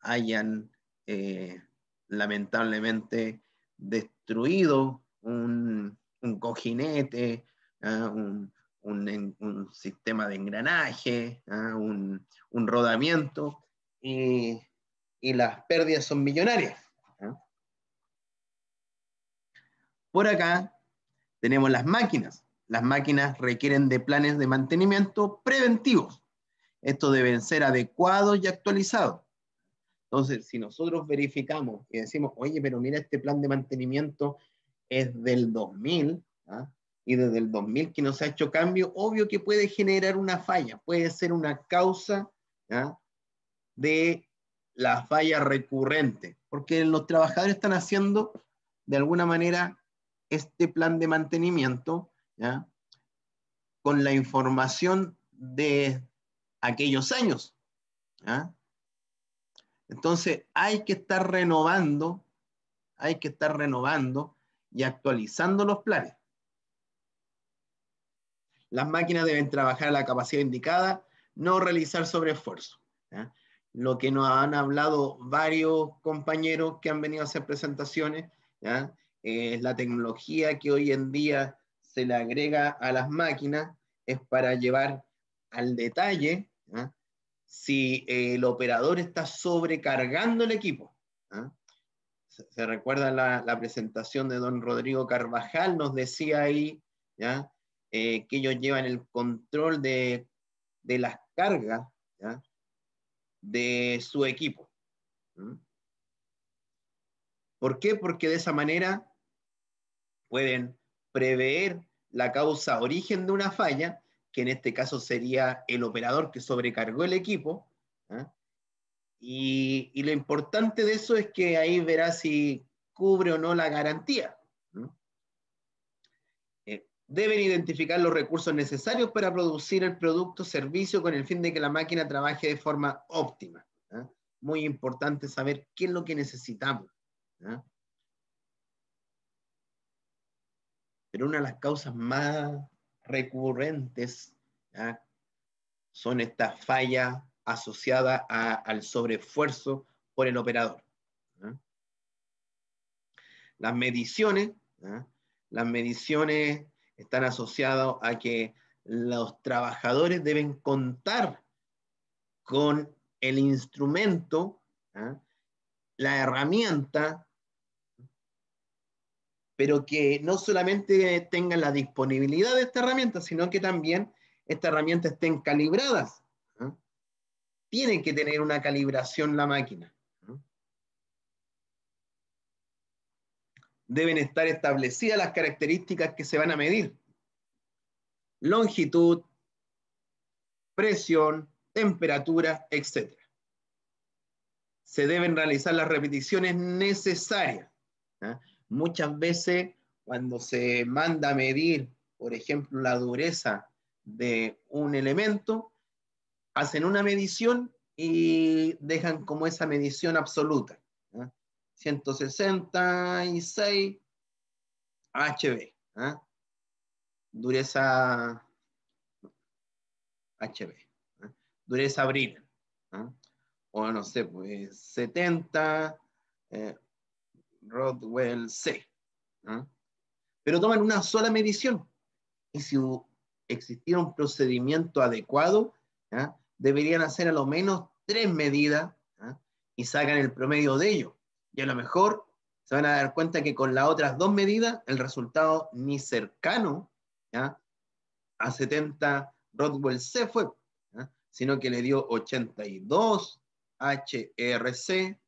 hayan eh, lamentablemente destruido un, un cojinete, ¿ah? un, sistema de engranaje, ¿ah? un, rodamiento, y, las pérdidas son millonarias. ¿ah? Por acá tenemos las máquinas. Las máquinas requieren de planes de mantenimiento preventivos. Estos deben ser adecuados y actualizados. Entonces, si nosotros verificamos y decimos, oye, pero mira, este plan de mantenimiento es del 2000, ¿ah? y desde el 2000 que no se ha hecho cambio, obvio que puede generar una falla, puede ser una causa ¿ah? de la falla recurrente, porque los trabajadores están haciendo de alguna manera este plan de mantenimiento con la información de aquellos años. Entonces hay que estar renovando, hay que estar renovando y actualizando los planes. Las máquinas deben trabajar a la capacidad indicada, no realizar sobreesfuerzo. Lo que nos han hablado varios compañeros que han venido a hacer presentaciones, es la tecnología que hoy en día se le agrega a las máquinas es para llevar al detalle ¿ah? si eh, el operador está sobrecargando el equipo. ¿ah? Se, recuerda la, presentación de don Rodrigo Carvajal, nos decía ahí eh, que ellos llevan el control de, las cargas de su equipo. ¿Por qué? Porque de esa manera pueden prever la causa origen de una falla, que en este caso sería el operador que sobrecargó el equipo. ¿ah? Y, lo importante de eso es que ahí verá si cubre o no la garantía. Eh, deben identificar los recursos necesarios para producir el producto o servicio con el fin de que la máquina trabaje de forma óptima. ¿ah? Muy importante saber qué es lo que necesitamos. ¿ah? Pero una de las causas más recurrentes son estas fallas asociadas al sobreesfuerzo por el operador. Las mediciones, las mediciones están asociadas a que los trabajadores deben contar con el instrumento, la herramienta pero que no solamente tengan la disponibilidad de esta herramienta, sino que también esta herramienta estén calibradas. ¿eh? Tienen que tener una calibración la máquina. ¿eh? Deben estar establecidas las características que se van a medir. Longitud, presión, temperatura, etc. Se deben realizar las repeticiones necesarias. ¿eh? Muchas veces cuando se manda a medir, por ejemplo, la dureza de un elemento, hacen una medición y dejan como esa medición absoluta. 166 HB. Dureza HB. Dureza abril O no sé, pues 70 Rodwell C. Pero toman una sola medición. Y si existiera un procedimiento adecuado, deberían hacer a lo menos tres medidas y sacan el promedio de ello. Y a lo mejor se van a dar cuenta que con las otras dos medidas, el resultado ni cercano a 70 Rodwell C fue, sino que le dio 82 HRC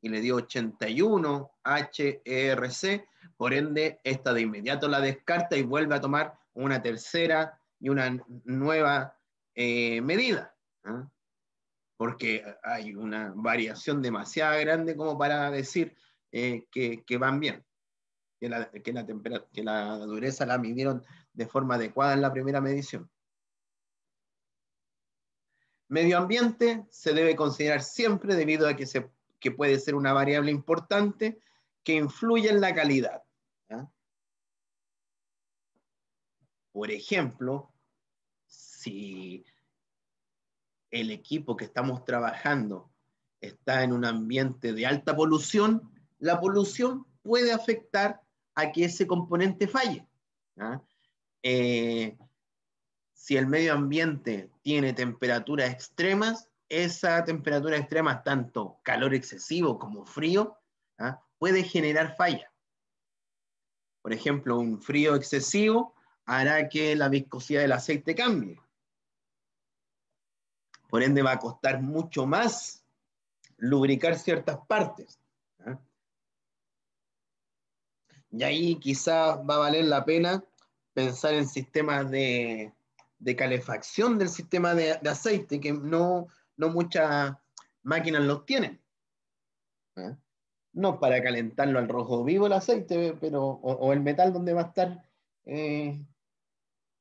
y le dio 81 HERC, por ende, esta de inmediato la descarta y vuelve a tomar una tercera y una nueva eh, medida, ¿ah? porque hay una variación demasiado grande como para decir eh, que, que, van bien, que la, que, la que la dureza la midieron de forma adecuada en la primera medición. Medio ambiente se debe considerar siempre debido a que se que puede ser una variable importante que influye en la calidad. Por ejemplo, si el equipo que estamos trabajando está en un ambiente de alta polución, la polución puede afectar a que ese componente falle. Eh, si el medio ambiente tiene temperaturas extremas, esa temperatura extrema, tanto calor excesivo como frío, ¿ah? puede generar falla. Por ejemplo, un frío excesivo hará que la viscosidad del aceite cambie. Por ende, va a costar mucho más lubricar ciertas partes. ¿ah? Y ahí quizás va a valer la pena pensar en sistemas de, calefacción del sistema de, de aceite que no no muchas máquinas los tienen. ¿Eh? No para calentarlo al rojo vivo el aceite, pero, o, el metal donde va a estar eh,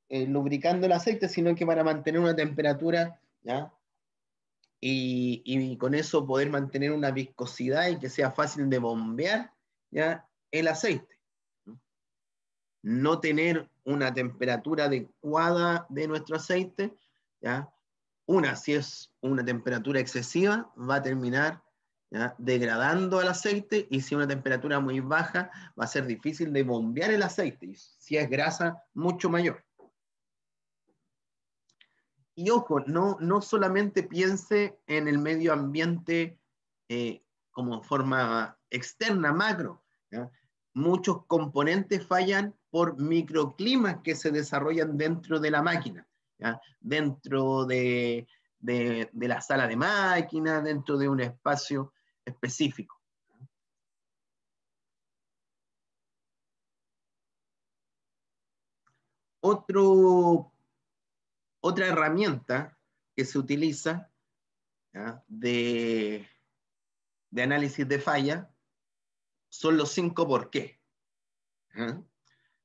eh, lubricando el aceite, sino que para mantener una temperatura, Y, con eso poder mantener una viscosidad y que sea fácil de bombear, ¿ya? El aceite. No tener una temperatura adecuada de nuestro aceite, ¿ya? una, si es una temperatura excesiva, va a terminar degradando al aceite y si una temperatura muy baja, va a ser difícil de bombear el aceite. Y si es grasa, mucho mayor. Y ojo, no, no solamente piense en el medio ambiente eh, como forma externa, macro. Muchos componentes fallan por microclimas que se desarrollan dentro de la máquina dentro de, la sala de máquinas, dentro de un espacio específico. otra herramienta que se utiliza de, análisis de falla son los cinco por qué.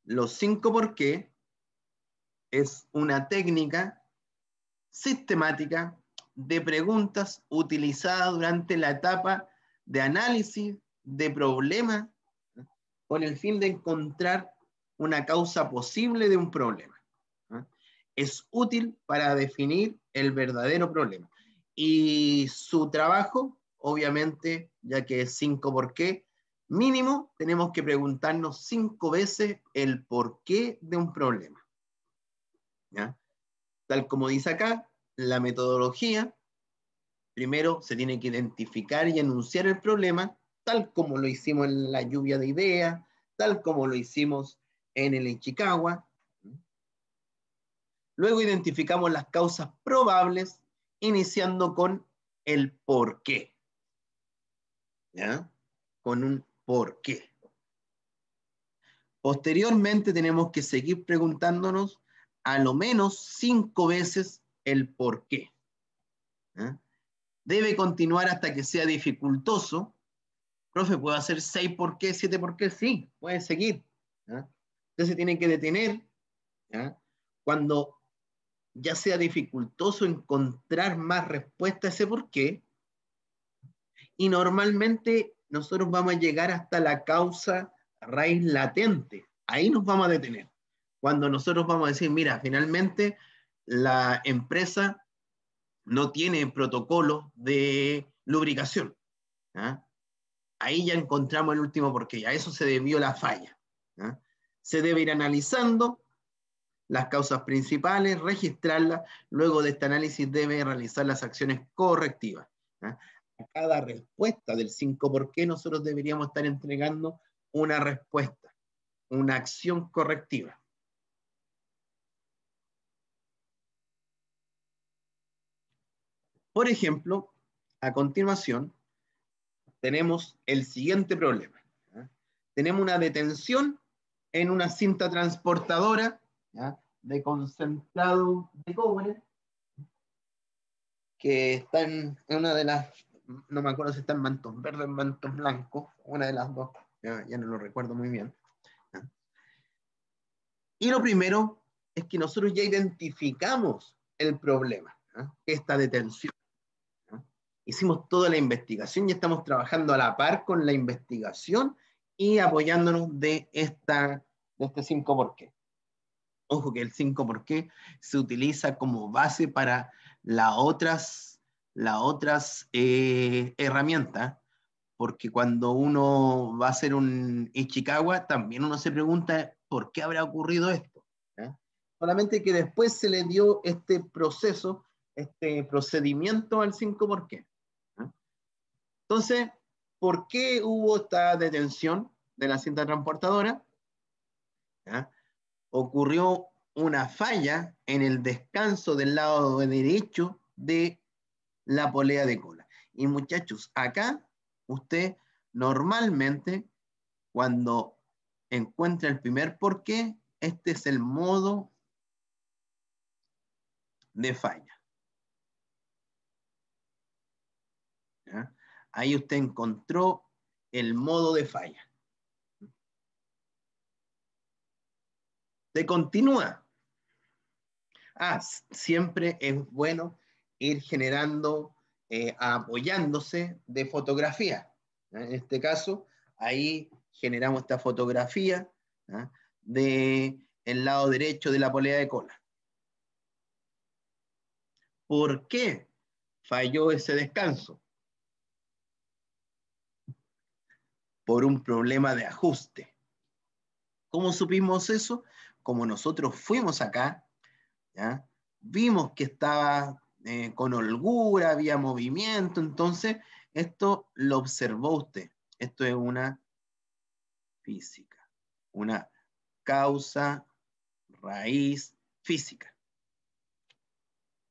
Los cinco por qué es una técnica sistemática de preguntas utilizada durante la etapa de análisis de problema con el fin de encontrar una causa posible de un problema. Es útil para definir el verdadero problema. Y su trabajo, obviamente, ya que es cinco por qué, mínimo tenemos que preguntarnos cinco veces el por qué de un problema. Tal como dice acá, la metodología, primero se tiene que identificar y enunciar el problema, tal como lo hicimos en la lluvia de ideas, tal como lo hicimos en el Ichikawa. Luego identificamos las causas probables, iniciando con el por qué. Con un por qué. Posteriormente tenemos que seguir preguntándonos a lo menos cinco veces el por qué. ¿eh? Debe continuar hasta que sea dificultoso. Profe, ¿puedo hacer seis por qué, siete por qué? Sí, puede seguir. ¿Eh? se tienen que detener. Cuando ya sea dificultoso encontrar más respuesta a ese por qué. Y normalmente nosotros vamos a llegar hasta la causa raíz latente. Ahí nos vamos a detener cuando nosotros vamos a decir, mira, finalmente la empresa no tiene protocolo de lubricación. ¿ah? Ahí ya encontramos el último porqué. a eso se debió la falla. ¿ah? Se debe ir analizando las causas principales, registrarlas, luego de este análisis debe realizar las acciones correctivas. ¿ah? A cada respuesta del 5 por qué nosotros deberíamos estar entregando una respuesta, una acción correctiva. Por ejemplo, a continuación, tenemos el siguiente problema. Tenemos una detención en una cinta transportadora de concentrado de cobre que está en una de las, no me acuerdo si está en mantón verde o en mantón blanco, una de las dos, ya, no lo recuerdo muy bien. Y lo primero es que nosotros ya identificamos el problema, esta detención hicimos toda la investigación y estamos trabajando a la par con la investigación y apoyándonos de, esta, de este 5 por qué. Ojo que el 5 por qué se utiliza como base para las otras, las otras eh, herramientas, porque cuando uno va a hacer un Ichikawa, también uno se pregunta por qué habrá ocurrido esto. Solamente que después se le dio este proceso, este procedimiento al 5 por qué. Entonces, ¿por qué hubo esta detención de la cinta transportadora? Ocurrió una falla en el descanso del lado derecho de la polea de cola. Y muchachos, acá usted normalmente cuando encuentra el primer porqué, este es el modo de falla. Ahí usted encontró el modo de falla. Se continúa. Ah, siempre es bueno ir generando, eh, apoyándose de fotografía. En este caso, ahí generamos esta fotografía del lado derecho de la polea de cola. ¿Por qué falló ese descanso? por un problema de ajuste. ¿Cómo supimos eso? Como nosotros fuimos acá, vimos que estaba eh, con holgura, había movimiento, entonces esto lo observó usted. Esto es una física, una causa, raíz física.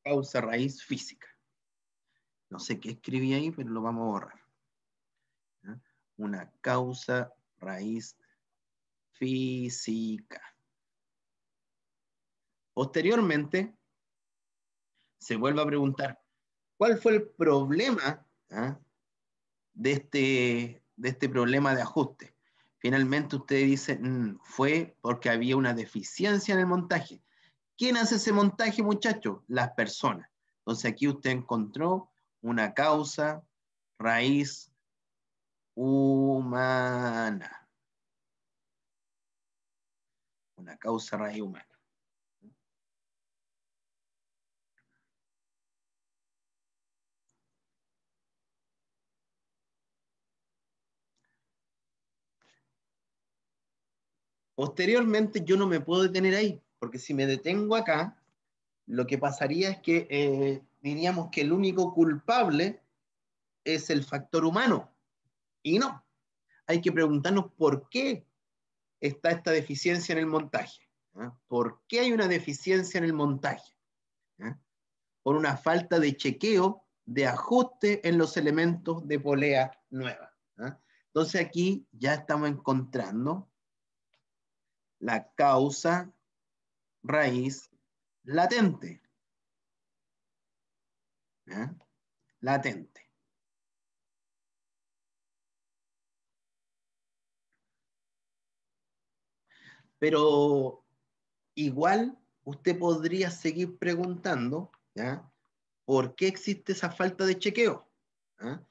Causa, raíz física. No sé qué escribí ahí, pero lo vamos a borrar una causa raíz física. Posteriormente, se vuelve a preguntar, ¿cuál fue el problema ah, de, este, de este problema de ajuste? Finalmente usted dice, mm, fue porque había una deficiencia en el montaje. ¿Quién hace ese montaje, muchachos? Las personas. Entonces aquí usted encontró una causa, raíz humana. Una causa raíz humana. Posteriormente yo no me puedo detener ahí, porque si me detengo acá, lo que pasaría es que eh, diríamos que el único culpable es el factor humano. Y no, hay que preguntarnos por qué está esta deficiencia en el montaje. ¿eh? ¿Por qué hay una deficiencia en el montaje? ¿Eh? Por una falta de chequeo, de ajuste en los elementos de polea nueva. ¿eh? Entonces aquí ya estamos encontrando la causa raíz latente. Latente. Pero igual usted podría seguir preguntando, ¿ya? ¿Por qué existe esa falta de chequeo? ¿Ah?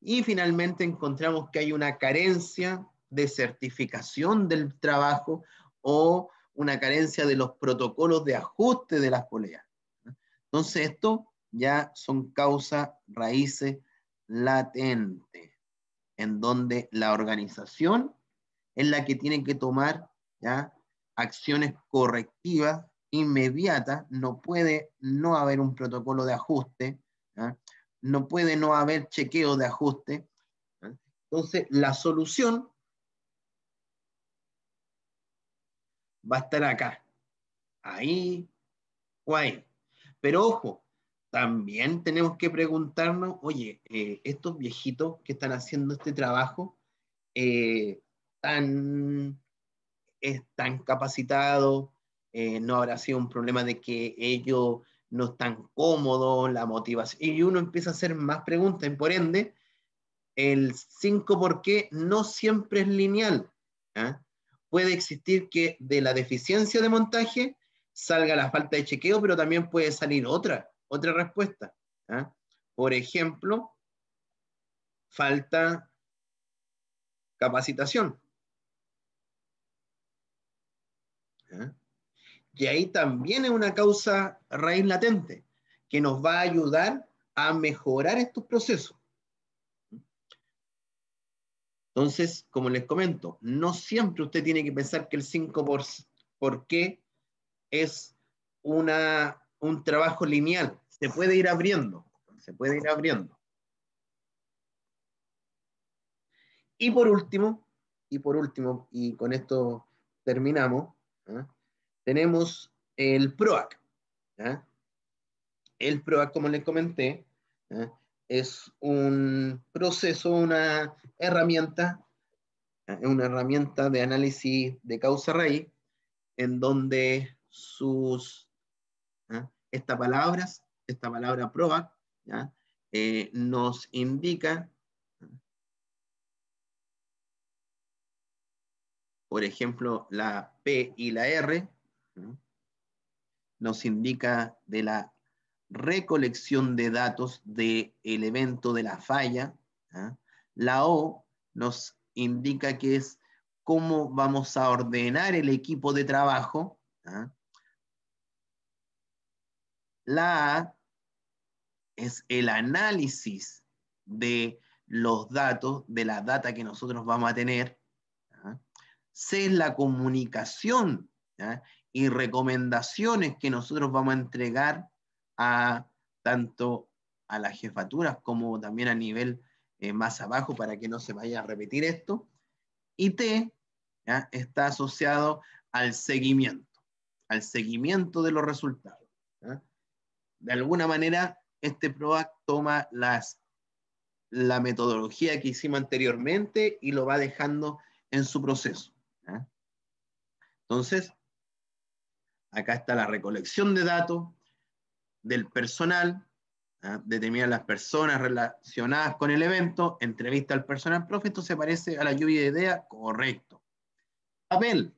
Y finalmente encontramos que hay una carencia de certificación del trabajo o una carencia de los protocolos de ajuste de las poleas. ¿ah? Entonces, esto ya son causas, raíces latentes, en donde la organización es la que tiene que tomar acciones correctivas inmediatas, no puede no haber un protocolo de ajuste, no puede no haber chequeo de ajuste. Entonces, la solución va a estar acá, ahí o ahí. Pero ojo, también tenemos que preguntarnos, oye, eh, estos viejitos que están haciendo este trabajo, ¿están... Eh, tan es tan capacitado, eh, no habrá sido un problema de que ellos no están cómodos, la motivación. Y uno empieza a hacer más preguntas por ende, el 5 por qué no siempre es lineal. ¿ah? Puede existir que de la deficiencia de montaje salga la falta de chequeo, pero también puede salir otra, otra respuesta. ¿ah? Por ejemplo, falta capacitación. ¿eh? Y ahí también es una causa raíz latente que nos va a ayudar a mejorar estos procesos. Entonces, como les comento, no siempre usted tiene que pensar que el 5 por, qué es un trabajo lineal. Se puede ir abriendo, se puede ir abriendo. Y por último, y por último, y con esto terminamos, ¿ah? Tenemos el PROAC. ¿ah? El PROAC, como les comenté, ¿ah? es un proceso, una herramienta, una herramienta de análisis de causa raíz, en donde sus, estas palabras esta palabra PROAC, eh, nos indica por ejemplo, la P y la R, nos indica de la recolección de datos del evento de la falla. ¿ah? La O nos indica que es cómo vamos a ordenar el equipo de trabajo. ¿ah? La A es el análisis de los datos, de la data que nosotros vamos a tener. C es la comunicación y recomendaciones que nosotros vamos a entregar a tanto a las jefaturas como también a nivel eh, más abajo para que no se vaya a repetir esto. Y T está asociado al seguimiento, al seguimiento de los resultados. De alguna manera, este PROAC toma las, la metodología que hicimos anteriormente y lo va dejando en su proceso. Entonces, acá está la recolección de datos del personal, ¿eh? las personas relacionadas con el evento, entrevista al personal profe, esto se parece a la lluvia de ideas, correcto. Papel,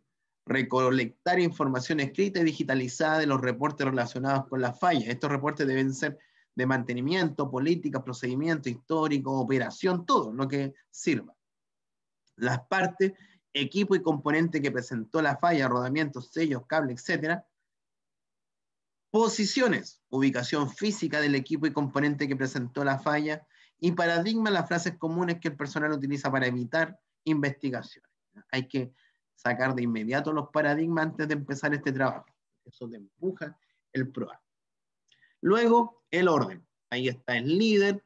recolectar información escrita y digitalizada de los reportes relacionados con las fallas. Estos reportes deben ser de mantenimiento, política, procedimiento histórico, operación, todo lo que sirva. Las partes equipo y componente que presentó la falla, rodamientos, sellos, cable, etc. Posiciones, ubicación física del equipo y componente que presentó la falla. Y paradigma, las frases comunes que el personal utiliza para evitar investigaciones. Hay que sacar de inmediato los paradigmas antes de empezar este trabajo. Eso te empuja el PROA. Luego, el orden. Ahí está el líder,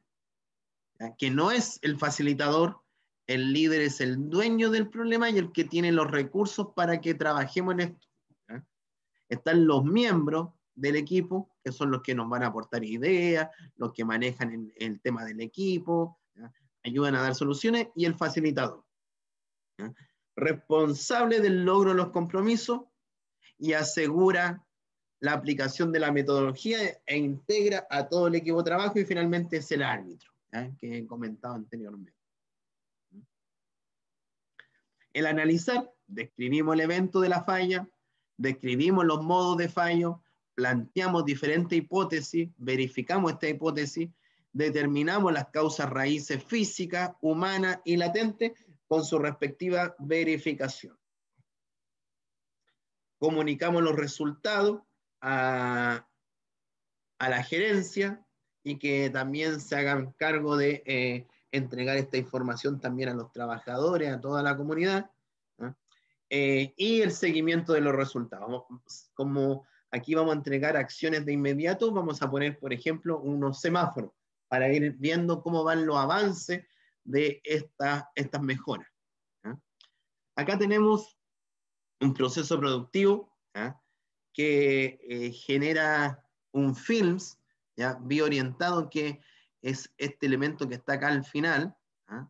que no es el facilitador, el líder es el dueño del problema y el que tiene los recursos para que trabajemos en esto. Están los miembros del equipo, que son los que nos van a aportar ideas, los que manejan el, tema del equipo, ayudan a dar soluciones, y el facilitador. Responsable del logro de los compromisos y asegura la aplicación de la metodología e integra a todo el equipo de trabajo y finalmente es el árbitro, que he comentado anteriormente. El analizar, describimos el evento de la falla, describimos los modos de fallo, planteamos diferentes hipótesis, verificamos esta hipótesis, determinamos las causas raíces físicas, humanas y latentes con su respectiva verificación. Comunicamos los resultados a, la gerencia y que también se hagan cargo de eh, entregar esta información también a los trabajadores, a toda la comunidad, eh, y el seguimiento de los resultados. Como aquí vamos a entregar acciones de inmediato, vamos a poner, por ejemplo, unos semáforos para ir viendo cómo van los avances de esta, estas mejoras. Acá tenemos un proceso productivo que eh, genera un films ¿ya? bioorientado que es este elemento que está acá al final. ¿ah?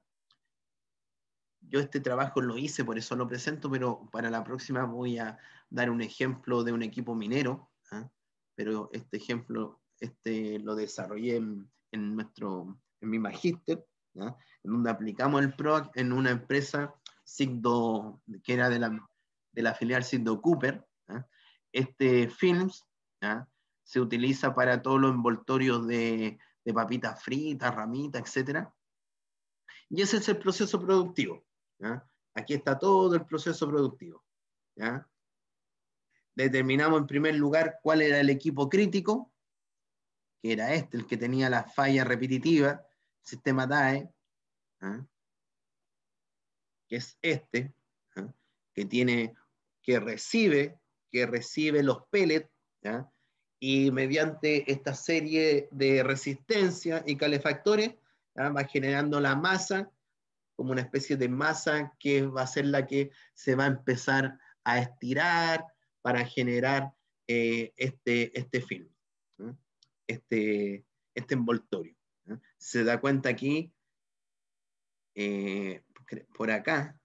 Yo este trabajo lo hice, por eso lo presento, pero para la próxima voy a dar un ejemplo de un equipo minero, ¿ah? pero este ejemplo este, lo desarrollé en, nuestro, en mi magíster, ¿ah? en donde aplicamos el PROAC en una empresa que era de la, de la filial Sigdo Cooper. Este Films se utiliza para todos los envoltorios de de papitas fritas, ramitas, etc. Y ese es el proceso productivo. Aquí está todo el proceso productivo. Determinamos en primer lugar cuál era el equipo crítico, que era este, el que tenía la falla repetitiva, sistema DAE, que es este, que tiene, que recibe, que recibe los pellets, y mediante esta serie de resistencia y calefactores va generando la masa como una especie de masa que va a ser la que se va a empezar a estirar para generar eh, este, este film, este, este, envoltorio. Se da cuenta aquí, eh, por acá,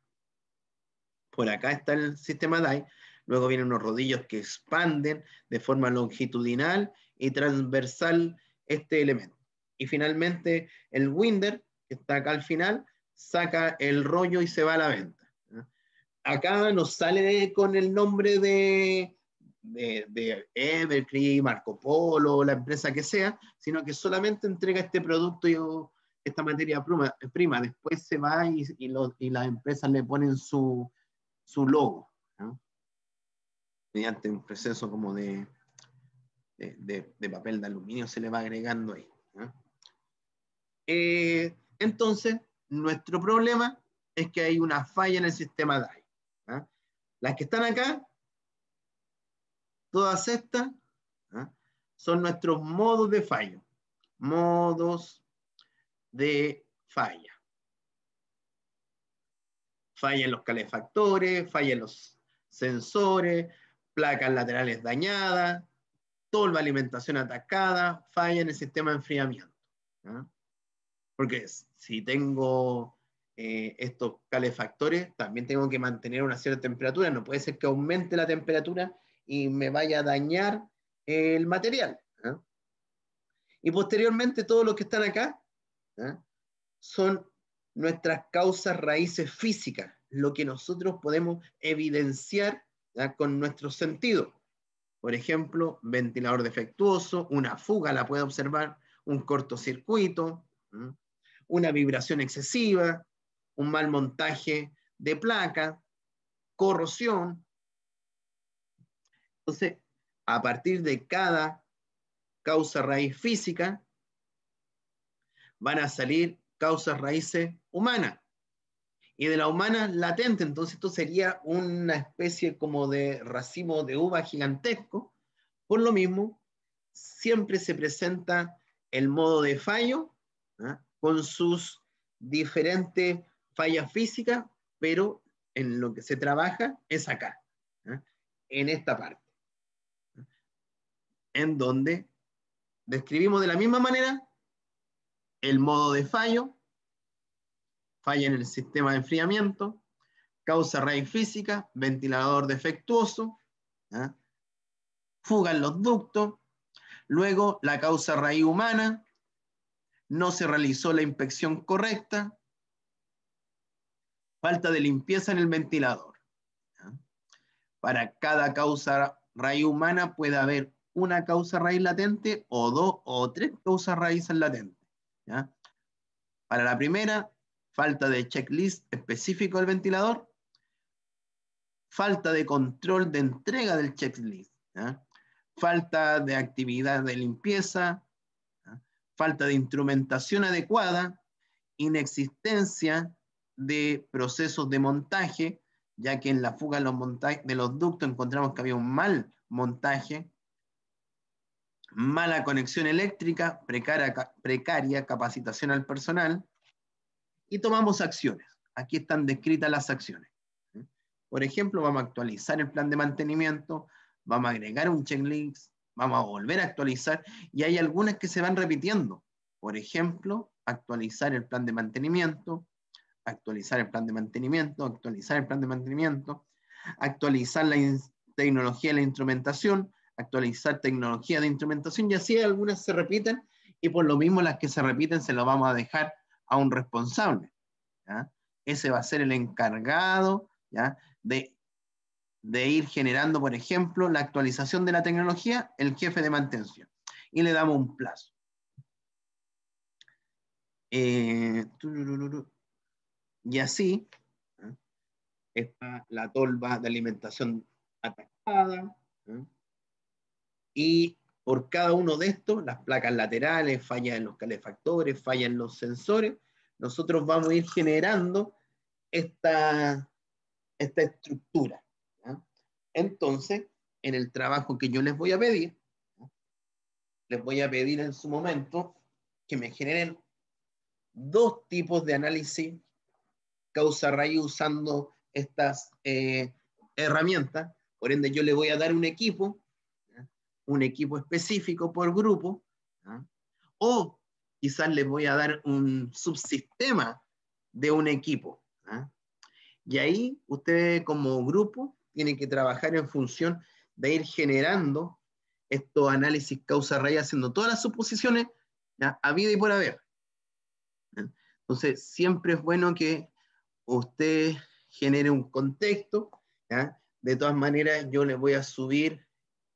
por acá está el sistema DAI, luego vienen unos rodillos que expanden de forma longitudinal y transversal este elemento. Y finalmente el winder, que está acá al final, saca el rollo y se va a la venta. Acá nos sale con el nombre de, de, Marco Polo, la empresa que sea, sino que solamente entrega este producto y oh, esta materia prima, prima, después se va y, y, las empresas le ponen su, su logo mediante un proceso como de, papel de aluminio se le va agregando ahí. Eh, entonces, nuestro problema es que hay una falla en el sistema DAI. Las que están acá, todas estas, son nuestros modos de fallo. Modos de falla. Falla en los calefactores, falla en los sensores, placas laterales dañadas, tolva alimentación atacada, falla en el sistema de enfriamiento. Porque si tengo eh, estos calefactores, también tengo que mantener una cierta temperatura, no puede ser que aumente la temperatura y me vaya a dañar el material. Y posteriormente, todos los que están acá son nuestras causas raíces físicas, lo que nosotros podemos evidenciar con nuestro sentido. Por ejemplo, ventilador defectuoso, una fuga la puede observar, un cortocircuito, una vibración excesiva, un mal montaje de placa, corrosión. Entonces, a partir de cada causa raíz física, van a salir causas raíces humanas y de la humana latente. Entonces esto sería una especie como de racimo de uva gigantesco. Por lo mismo, siempre se presenta el modo de fallo ¿ah? con sus diferentes fallas físicas, pero en lo que se trabaja es acá, ¿ah? en esta parte, ¿ah? en donde describimos de la misma manera el modo de fallo, falla en el sistema de enfriamiento, causa raíz física, ventilador defectuoso, fuga en los ductos, luego la causa raíz humana, no se realizó la inspección correcta, falta de limpieza en el ventilador. Para cada causa raíz humana puede haber una causa raíz latente o dos o tres causas raíces latentes. Para la primera, falta de checklist específico del ventilador, falta de control de entrega del checklist, falta de actividad de limpieza, falta de instrumentación adecuada, inexistencia de procesos de montaje, ya que en la fuga de los, ductos encontramos que había un mal montaje, mala conexión eléctrica, precaria capacitación al personal, y tomamos acciones. Aquí están descritas las acciones. ¿Mm? Por ejemplo, vamos a actualizar el plan de mantenimiento, vamos a agregar un checklist, vamos a volver a actualizar y hay algunas que se van repitiendo. Por ejemplo, actualizar el plan de mantenimiento, actualizar el plan de mantenimiento, actualizar el plan de mantenimiento, actualizar la tecnología de la instrumentación, actualizar tecnología de instrumentación y así algunas se repiten y por lo mismo las que se repiten se las vamos a dejar a un responsable. Ese va a ser el encargado De, ir generando, por ejemplo, la actualización de la tecnología, el jefe de mantención. Y le damos un plazo. Eh, y así ¿eh? está la tolva de alimentación atacada. ¿eh? Y por cada uno de estos, las placas laterales, fallan los calefactores, fallan los sensores, nosotros vamos a ir generando esta, esta estructura. Entonces, en el trabajo que yo les voy a pedir, les voy a pedir en su momento que me generen dos tipos de análisis causa-raíz usando estas eh, herramientas. Por ende, yo le voy a dar un equipo, un equipo específico por grupo, o quizás les voy a dar un subsistema de un equipo. ¿ah? Y ahí ustedes como grupo tienen que trabajar en función de ir generando estos análisis causa-raíz, haciendo todas las suposiciones ¿ya? a vida y por haber. Entonces, siempre es bueno que usted genere un contexto. De todas maneras, yo les voy a subir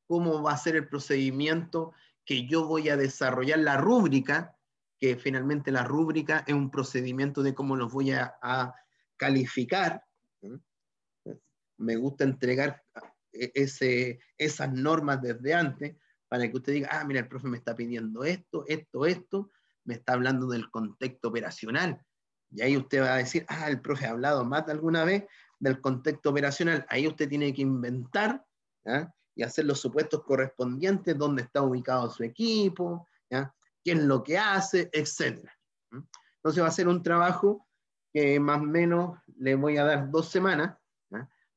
cómo va a ser el procedimiento que yo voy a desarrollar la rúbrica que finalmente la rúbrica es un procedimiento de cómo los voy a, calificar. Me gusta entregar e-, ese, esas normas desde antes para que usted diga, ah, mira, el profe me está pidiendo esto, esto, esto, me está hablando del contexto operacional. Y ahí usted va a decir, ah, el profe ha hablado más de alguna vez del contexto operacional. Ahí usted tiene que inventar y hacer los supuestos correspondientes, dónde está ubicado su equipo, ¿ya? quién lo que hace, etcétera. Entonces va a ser un trabajo que más o menos le voy a dar dos semanas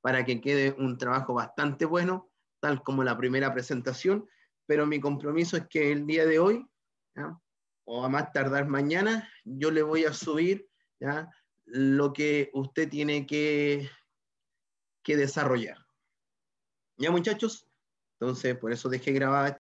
para que quede un trabajo bastante bueno, tal como la primera presentación, pero mi compromiso es que el día de hoy, o a más tardar mañana, yo le voy a subir lo que usted tiene que, que desarrollar. ¿Ya muchachos? Entonces, por eso dejé grabada.